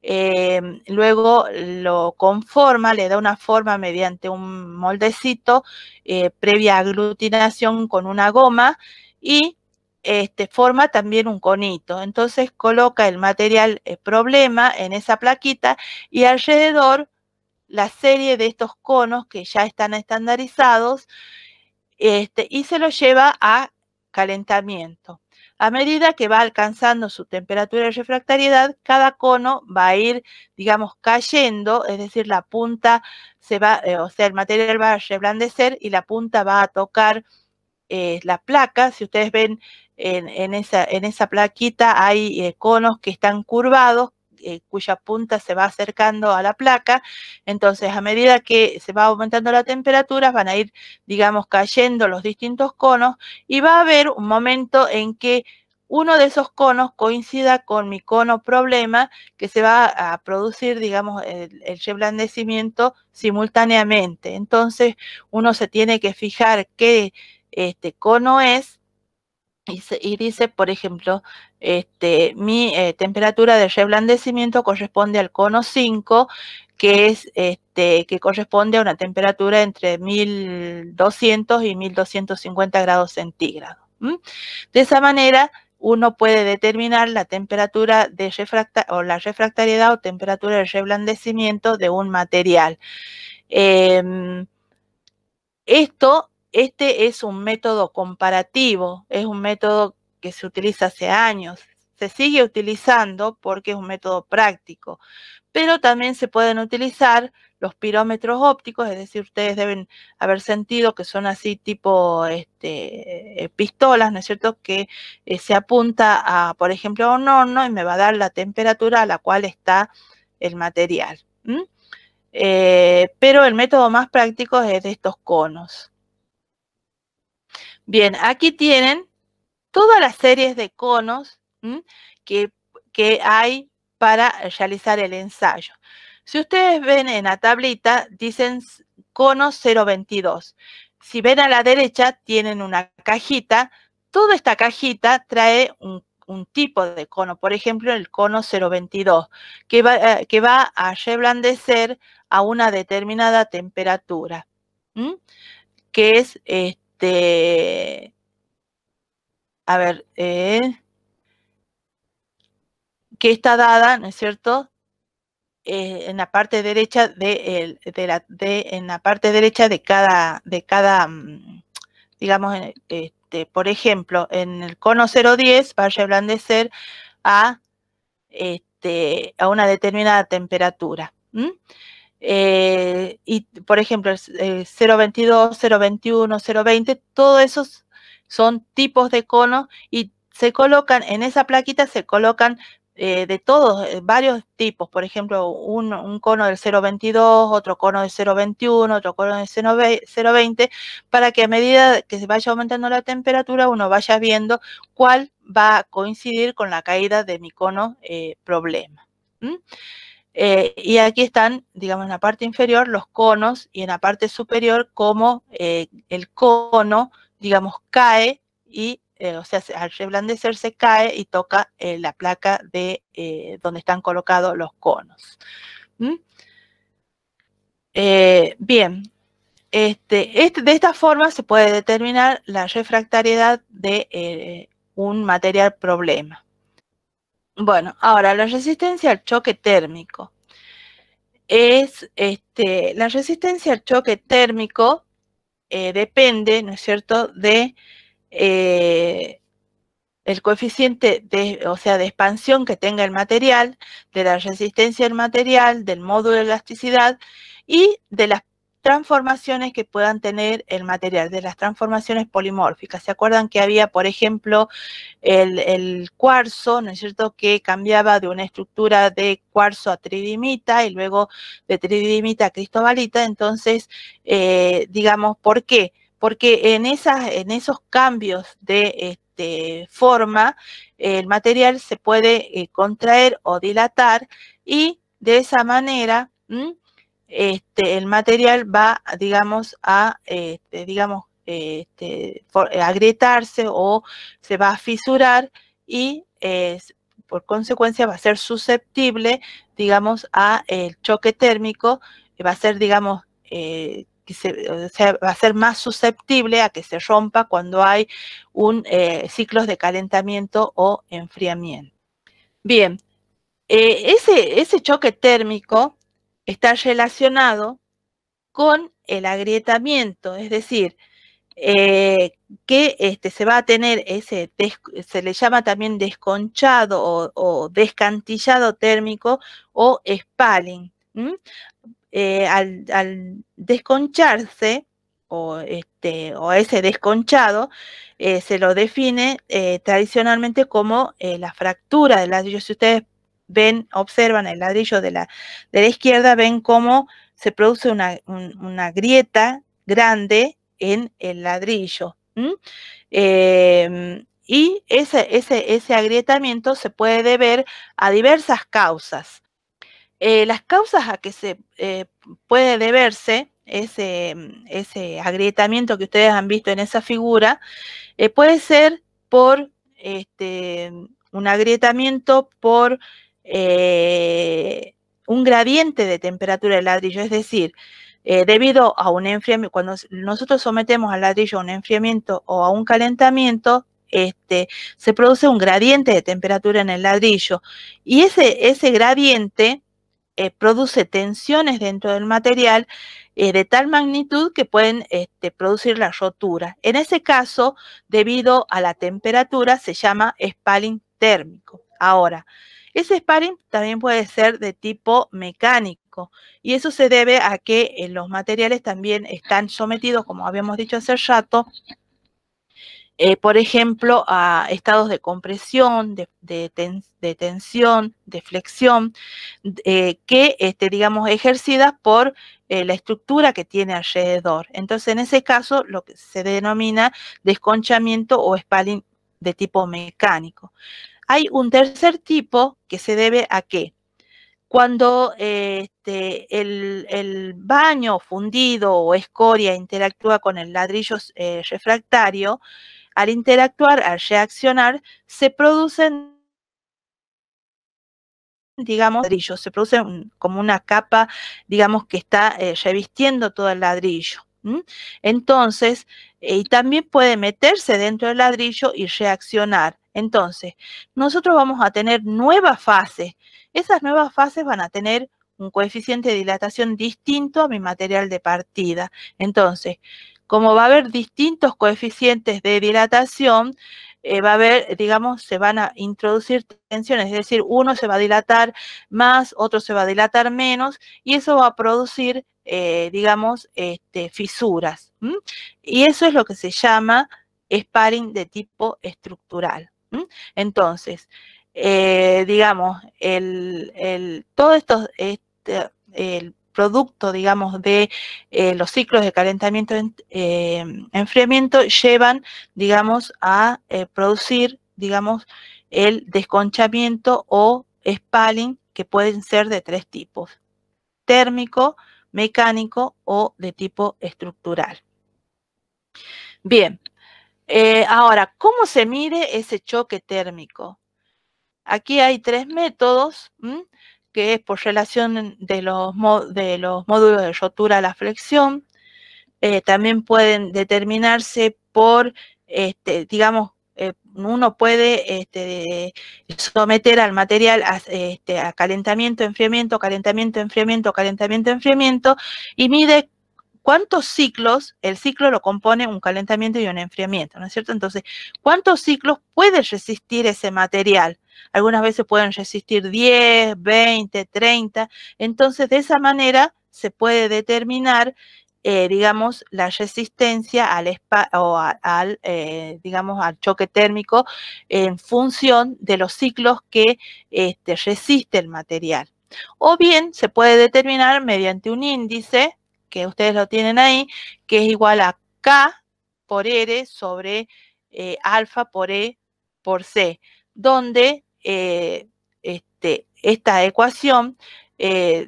S1: eh, luego lo conforma, le da una forma mediante un moldecito, previa aglutinación con una goma y este, forma también un conito. Entonces coloca el material problema en esa plaquita y alrededor la serie de estos conos que ya están estandarizados este, y se los lleva a calentamiento. A medida que va alcanzando su temperatura de refractariedad, cada cono va a ir, digamos, cayendo, es decir, la punta se va, eh, o sea, el material va a reblandecer y la punta va a tocar eh, la placa. Si ustedes ven en, esa, en esa plaquita hay eh, conos que están curvados eh, cuya punta se va acercando a la placa. Entonces, a medida que se va aumentando la temperatura, van a ir, digamos, cayendo los distintos conos y va a haber un momento en que uno de esos conos coincida con mi cono problema, que se va a producir, digamos, el, reblandecimiento simultáneamente. Entonces, uno se tiene que fijar qué este cono es y, y dice, por ejemplo, este, mi eh, temperatura de reblandecimiento corresponde al cono 5, que es este, que corresponde a una temperatura entre 1200 y 1250 grados centígrados. De esa manera, uno puede determinar la temperatura de refracta o la refractariedad o temperatura de reblandecimiento de un material. Em, esto, este es un método comparativo, es un método que se utiliza hace años. Se sigue utilizando porque es un método práctico, pero también se pueden utilizar los pirómetros ópticos, es decir, ustedes deben haber sentido que son así tipo este, eh, pistolas, ¿no es cierto?, que eh, se apunta a, por ejemplo, a un horno y me va a dar la temperatura a la cual está el material. Eh, pero el método más práctico es de estos conos. Bien, aquí tienen todas las series de conos que, que hay para realizar el ensayo. Si ustedes ven en la tablita, dicen cono 022. Si ven a la derecha, tienen una cajita. Toda esta cajita trae un, tipo de cono, por ejemplo, el cono 022, que va, eh, que va a reblandecer a una determinada temperatura, que es este, a ver, eh, que está dada, ¿no es cierto? Eh, en la parte derecha de, la, de, en la parte derecha de cada, de cada, mm, digamos, este, por ejemplo, en el cono 010 va a reblandecer a, este, a una determinada temperatura. Eh, y por ejemplo, 022, 021, 020, todos esos son tipos de conos y se colocan, en esa plaquita se colocan eh, de todos, eh, varios tipos, por ejemplo, un, cono del 0,22, otro cono del 0,21, otro cono del 0,20, para que a medida que se vaya aumentando la temperatura uno vaya viendo cuál va a coincidir con la caída de mi cono eh, problema. y aquí están, digamos, en la parte inferior los conos y en la parte superior como el cono digamos, cae y, eh, o sea, al reblandecer se cae y toca eh, la placa de eh, donde están colocados los conos. bien, este, este, de esta forma se puede determinar la refractariedad de un material problema. Bueno, ahora la resistencia al choque térmico. Es este, la resistencia al choque térmico eh, depende, ¿no es cierto?, de eh, el coeficiente de, o sea, de expansión que tenga el material, de la resistencia del material, del módulo de elasticidad y de las transformaciones que puedan tener el material, de las transformaciones polimórficas. ¿Se acuerdan que había, por ejemplo, el, cuarzo, ¿no es cierto?, que cambiaba de una estructura de cuarzo a tridimita y luego de tridimita a cristobalita. Entonces, eh, digamos, ¿por qué? Porque en, esas, en esos cambios de... Este, forma, el material se puede eh, contraer o dilatar y de esa manera este, el material va, digamos, a, este, digamos, este, eh, agrietarse o se va a fisurar y por consecuencia va a ser susceptible, digamos, a el choque térmico, eh, va a ser, digamos, eh, va a ser más susceptible a que se rompa cuando hay un eh, ciclos de calentamiento o enfriamiento. Bien, ese, choque térmico está relacionado con el agrietamiento, es decir, eh, que este, se va a tener ese, se le llama también desconchado o, descantillado térmico o spalling. Eh, al, desconcharse o, este, o ese desconchado, eh, se lo define tradicionalmente como la fractura de la Si ustedes ven, observan el ladrillo de la, de la izquierda, ven cómo se produce una, grieta grande en el ladrillo. Em, y ese, ese, ese, agrietamiento se puede deber a diversas causas. Eh, las causas a que se eh, puede deberse ese, ese, agrietamiento que ustedes han visto en esa figura eh, puede ser por este, un agrietamiento por eh, un gradiente de temperatura del ladrillo, es decir, eh, debido a un enfriamiento, cuando nosotros sometemos al ladrillo a un enfriamiento o a un calentamiento, este, se produce un gradiente de temperatura en el ladrillo y ese, ese gradiente eh, produce tensiones dentro del material de tal magnitud que pueden este, producir la rotura. En ese caso, debido a la temperatura, se llama spalling térmico. Ahora, ese sparring también puede ser de tipo mecánico y eso se debe a que eh, los materiales también están sometidos, como habíamos dicho hace rato, eh, por ejemplo, a estados de compresión, de, tensión, de flexión, eh, que, este, digamos, ejercidas por la estructura que tiene alrededor. Entonces, en ese caso, lo que se denomina desconchamiento o spalling de tipo mecánico. Hay un tercer tipo que se debe a que cuando este, el, baño fundido o escoria interactúa con el ladrillo eh, refractario, al interactuar, al reaccionar, se producen digamos, se produce como una capa, digamos, que está eh, revistiendo todo el ladrillo. Entonces, eh, y también puede meterse dentro del ladrillo y reaccionar. Entonces, nosotros vamos a tener nuevas fases. Esas nuevas fases van a tener un coeficiente de dilatación distinto a mi material de partida. Entonces, como va a haber distintos coeficientes de dilatación, eh, va a haber, digamos, se van a introducir tensiones, es decir, uno se va a dilatar más, otro se va a dilatar menos, y eso va a producir, eh, digamos, este, fisuras. Y eso es lo que se llama sparring de tipo estructural. Entonces, eh, digamos, el, todo esto, este, el producto, digamos, de eh, los ciclos de calentamiento y eh, enfriamiento llevan, digamos, a producir, digamos, el desconchamiento o spalling que pueden ser de tres tipos, térmico, mecánico o de tipo estructural. Bien, eh, ahora, ¿cómo se mide ese choque térmico? Aquí hay tres métodos, que es por relación de los, módulos de rotura a la flexión. Eh, también pueden determinarse por, este, digamos, eh, uno puede este, someter al material este, a calentamiento, enfriamiento, calentamiento, enfriamiento, calentamiento, enfriamiento, y mide ¿Cuántos ciclos? El ciclo lo compone un calentamiento y un enfriamiento, ¿no es cierto? Entonces, ¿cuántos ciclos puede resistir ese material? Algunas veces pueden resistir 10, 20, 30. Entonces, de esa manera se puede determinar, eh, digamos, la resistencia al, eh, digamos, al choque térmico en función de los ciclos que este, resiste el material. O bien se puede determinar mediante un índice, que ustedes lo tienen ahí, que es igual a K por R sobre eh, alfa por E por C, donde eh, este, esta ecuación eh,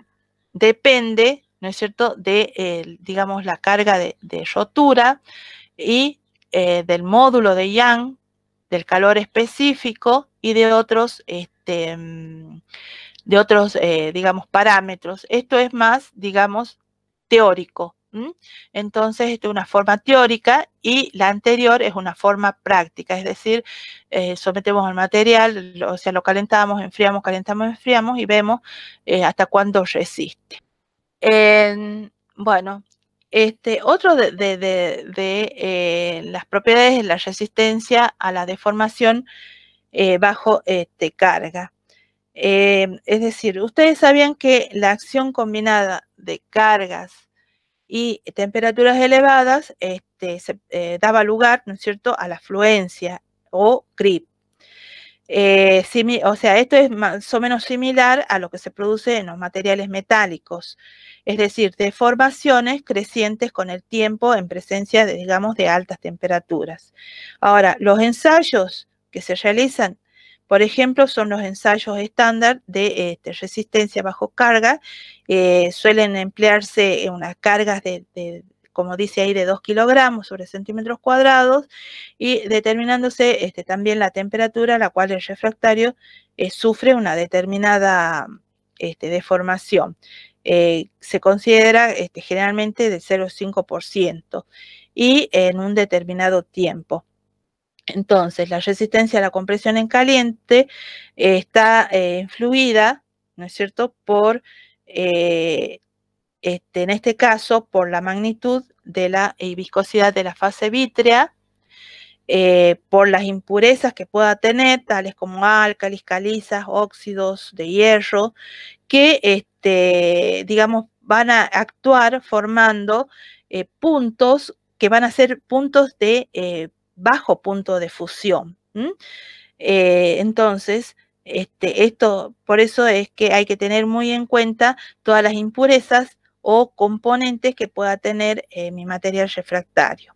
S1: depende, ¿no es cierto?, de, digamos, la carga de, rotura y del módulo de Yang, del calor específico y de otros, este, mm, de otros digamos, parámetros. Esto es más, digamos, teórico. Entonces, esta es una forma teórica y la anterior es una forma práctica, es decir, eh, sometemos al material, o sea, lo calentamos, enfriamos, calentamos, enfriamos y vemos eh, hasta cuándo resiste. bueno, este, otro de, eh, las propiedades es la resistencia a la deformación bajo este, carga. es decir, ustedes sabían que la acción combinada de cargas y temperaturas elevadas este, eh, daba lugar, ¿no es cierto?, a la fluencia o grip. Eh, o sea, esto es más o menos similar a lo que se produce en los materiales metálicos, es decir, deformaciones crecientes con el tiempo en presencia, de, digamos, de altas temperaturas. Ahora, los ensayos que se realizan por ejemplo, son los ensayos estándar de este, resistencia bajo carga. Eh, suelen emplearse unas cargas de, como dice ahí, de 2 kilogramos sobre centímetros cuadrados y determinándose este, también la temperatura a la cual el refractario eh, sufre una determinada este, deformación. Eh, se considera generalmente de 0,5% y en un determinado tiempo. Entonces, la resistencia a la compresión en caliente está eh, influida, ¿no es cierto?, por, eh, este, en este caso, por la magnitud de la eh, viscosidad de la fase vítrea, por las impurezas que pueda tener, tales como álcalis, calizas, óxidos de hierro, que, este, digamos, van a actuar formando puntos que van a ser puntos de bajo punto de fusión. Eh, entonces, este, esto, por eso es que hay que tener muy en cuenta todas las impurezas o componentes que pueda tener eh, mi material refractario.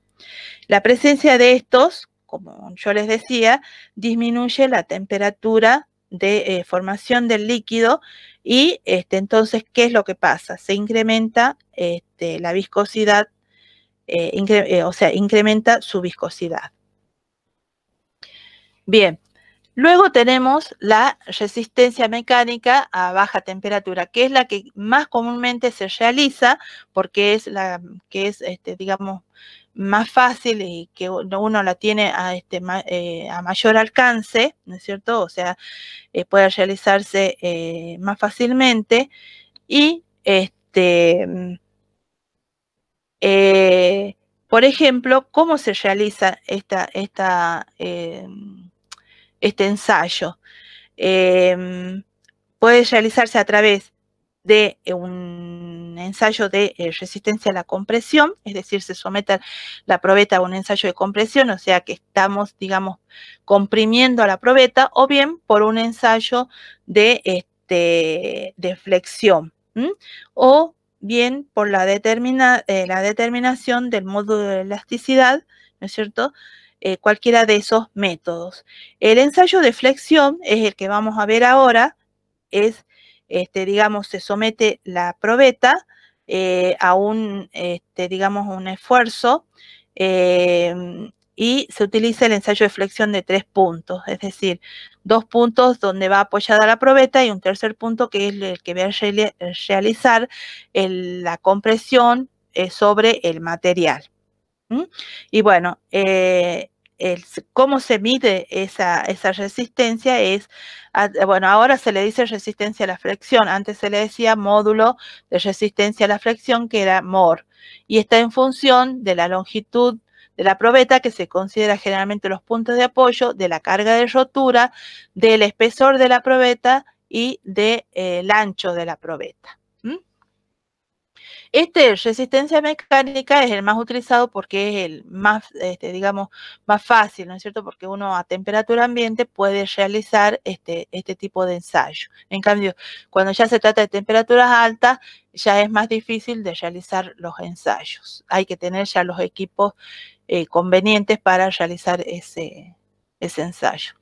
S1: La presencia de estos, como yo les decía, disminuye la temperatura de eh, formación del líquido y este, entonces, ¿qué es lo que pasa? Se incrementa este, la viscosidad eh, eh, o sea, incrementa su viscosidad. Bien, luego tenemos la resistencia mecánica a baja temperatura, que es la que más comúnmente se realiza porque es la que es, este, digamos, más fácil y que uno la tiene a, este, eh, a mayor alcance, ¿no es cierto? O sea, puede realizarse más fácilmente y este, eh, por ejemplo, cómo se realiza esta, eh, este ensayo. Em, puede realizarse a través de eh, un ensayo de resistencia a la compresión, es decir, se somete la probeta a un ensayo de compresión, o sea que estamos, digamos, comprimiendo a la probeta, o bien por un ensayo de, este, de flexión, o bien por la, determina, eh, la determinación del módulo de elasticidad, ¿no es cierto?, eh, cualquiera de esos métodos. El ensayo de flexión es el que vamos a ver ahora, es, este, digamos, se somete la probeta eh, a un, este, digamos, un esfuerzo y se utiliza el ensayo de flexión de tres puntos, es decir, dos puntos donde va apoyada la probeta y un tercer punto que es el que va a realizar la compresión eh, sobre el material. Y bueno, eh, cómo se mide esa, esa resistencia es, bueno, ahora se le dice resistencia a la flexión, antes se le decía módulo de resistencia a la flexión que era MOR y está en función de la longitud de la probeta, que se considera generalmente los puntos de apoyo de la carga de rotura, del espesor de la probeta y del eh, ancho de la probeta. Este resistencia mecánica es el más utilizado porque es el más, este, digamos, más fácil, ¿no es cierto? Porque uno a temperatura ambiente puede realizar este, este tipo de ensayo. En cambio, cuando ya se trata de temperaturas altas, ya es más difícil de realizar los ensayos. Hay que tener ya los equipos eh, convenientes para realizar ese, ensayo.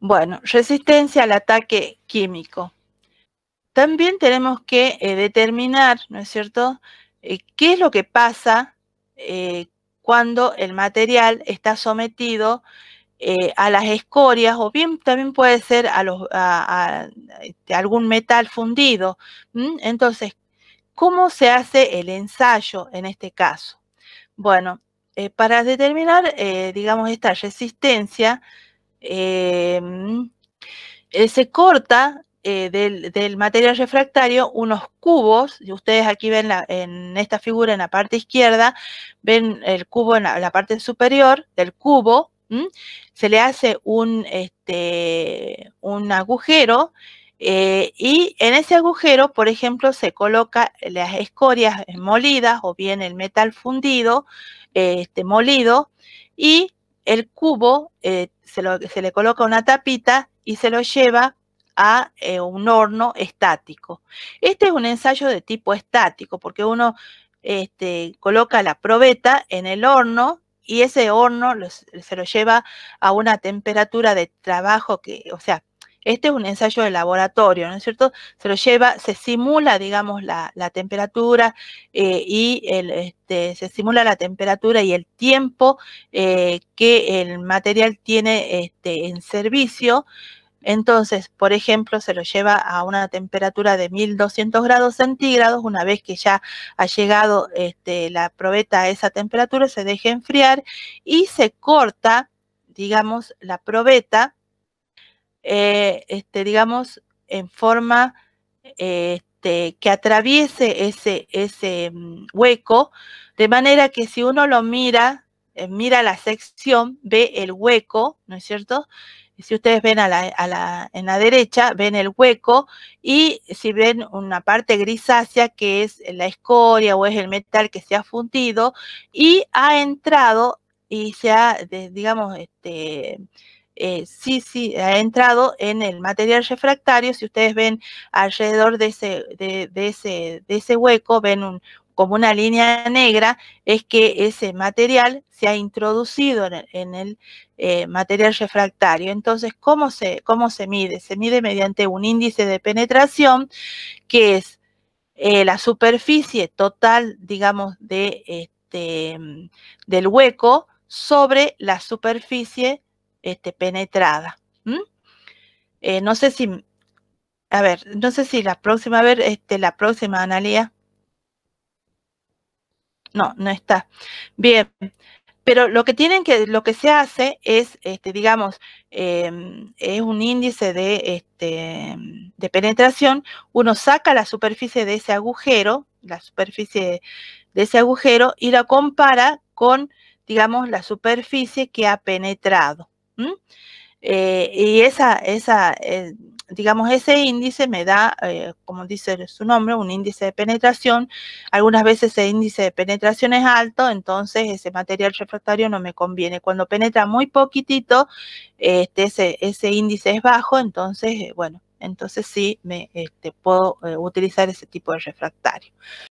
S1: Bueno, resistencia al ataque químico. También tenemos que eh, determinar, ¿no es cierto?, eh, qué es lo que pasa cuando el material está sometido a las escorias o bien también puede ser a, los, este, algún metal fundido. Entonces, ¿cómo se hace el ensayo en este caso? Bueno, eh, para determinar, eh, digamos, esta resistencia, eh, se corta del, material refractario unos cubos, ustedes aquí ven en esta figura en la parte izquierda, ven el cubo en la, parte superior del cubo, se le hace un, este, un agujero eh, y en ese agujero, por ejemplo, se coloca las escorias molidas o bien el metal fundido, este, molido, y el cubo eh, se, le coloca una tapita y se lo lleva a eh, un horno estático. Este es un ensayo de tipo estático porque uno este, coloca la probeta en el horno y ese horno se lo lleva a una temperatura de trabajo que, o sea, este es un ensayo de laboratorio, ¿no es cierto? Se lo lleva, se simula, digamos, la, temperatura eh, y el, este, se simula la temperatura y el tiempo eh, que el material tiene este, en servicio. Entonces, por ejemplo, se lo lleva a una temperatura de 1200 grados centígrados. Una vez que ya ha llegado este, la probeta a esa temperatura, se deja enfriar y se corta, digamos, la probeta eh, este, digamos, en forma este, que atraviese ese, ese mm, hueco, de manera que si uno lo mira, eh, mira la sección, ve el hueco, ¿no es cierto? si ustedes ven a la, en la derecha, ven el hueco y si ven una parte grisácea que es la escoria o es el metal que se ha fundido y ha entrado y se ha, digamos, este, eh, sí, sí, ha entrado en el material refractario. Si ustedes ven alrededor de ese, de, ese, hueco, ven como una línea negra, es que ese material se ha introducido en el, eh, material refractario. Entonces, ¿cómo se, ¿cómo se mide? Se mide mediante un índice de penetración que es eh, la superficie total, digamos, de, este, del hueco sobre la superficie este, penetrada. Eh, no sé si, a ver, no sé si la próxima, a ver, este, la próxima, Analía. No, no está. Bien, pero lo que tienen que, lo que se hace es, este, digamos, em, es un índice de, este, de penetración. Uno saca la superficie de ese agujero, la superficie de ese agujero y la compara con, digamos, la superficie que ha penetrado. Eh, y esa, esa eh, digamos, ese índice me da, eh, como dice su nombre, un índice de penetración. Algunas veces ese índice de penetración es alto, entonces ese material refractario no me conviene. Cuando penetra muy poquitito, este, ese, ese índice es bajo, entonces, bueno, entonces sí me este, puedo utilizar ese tipo de refractario.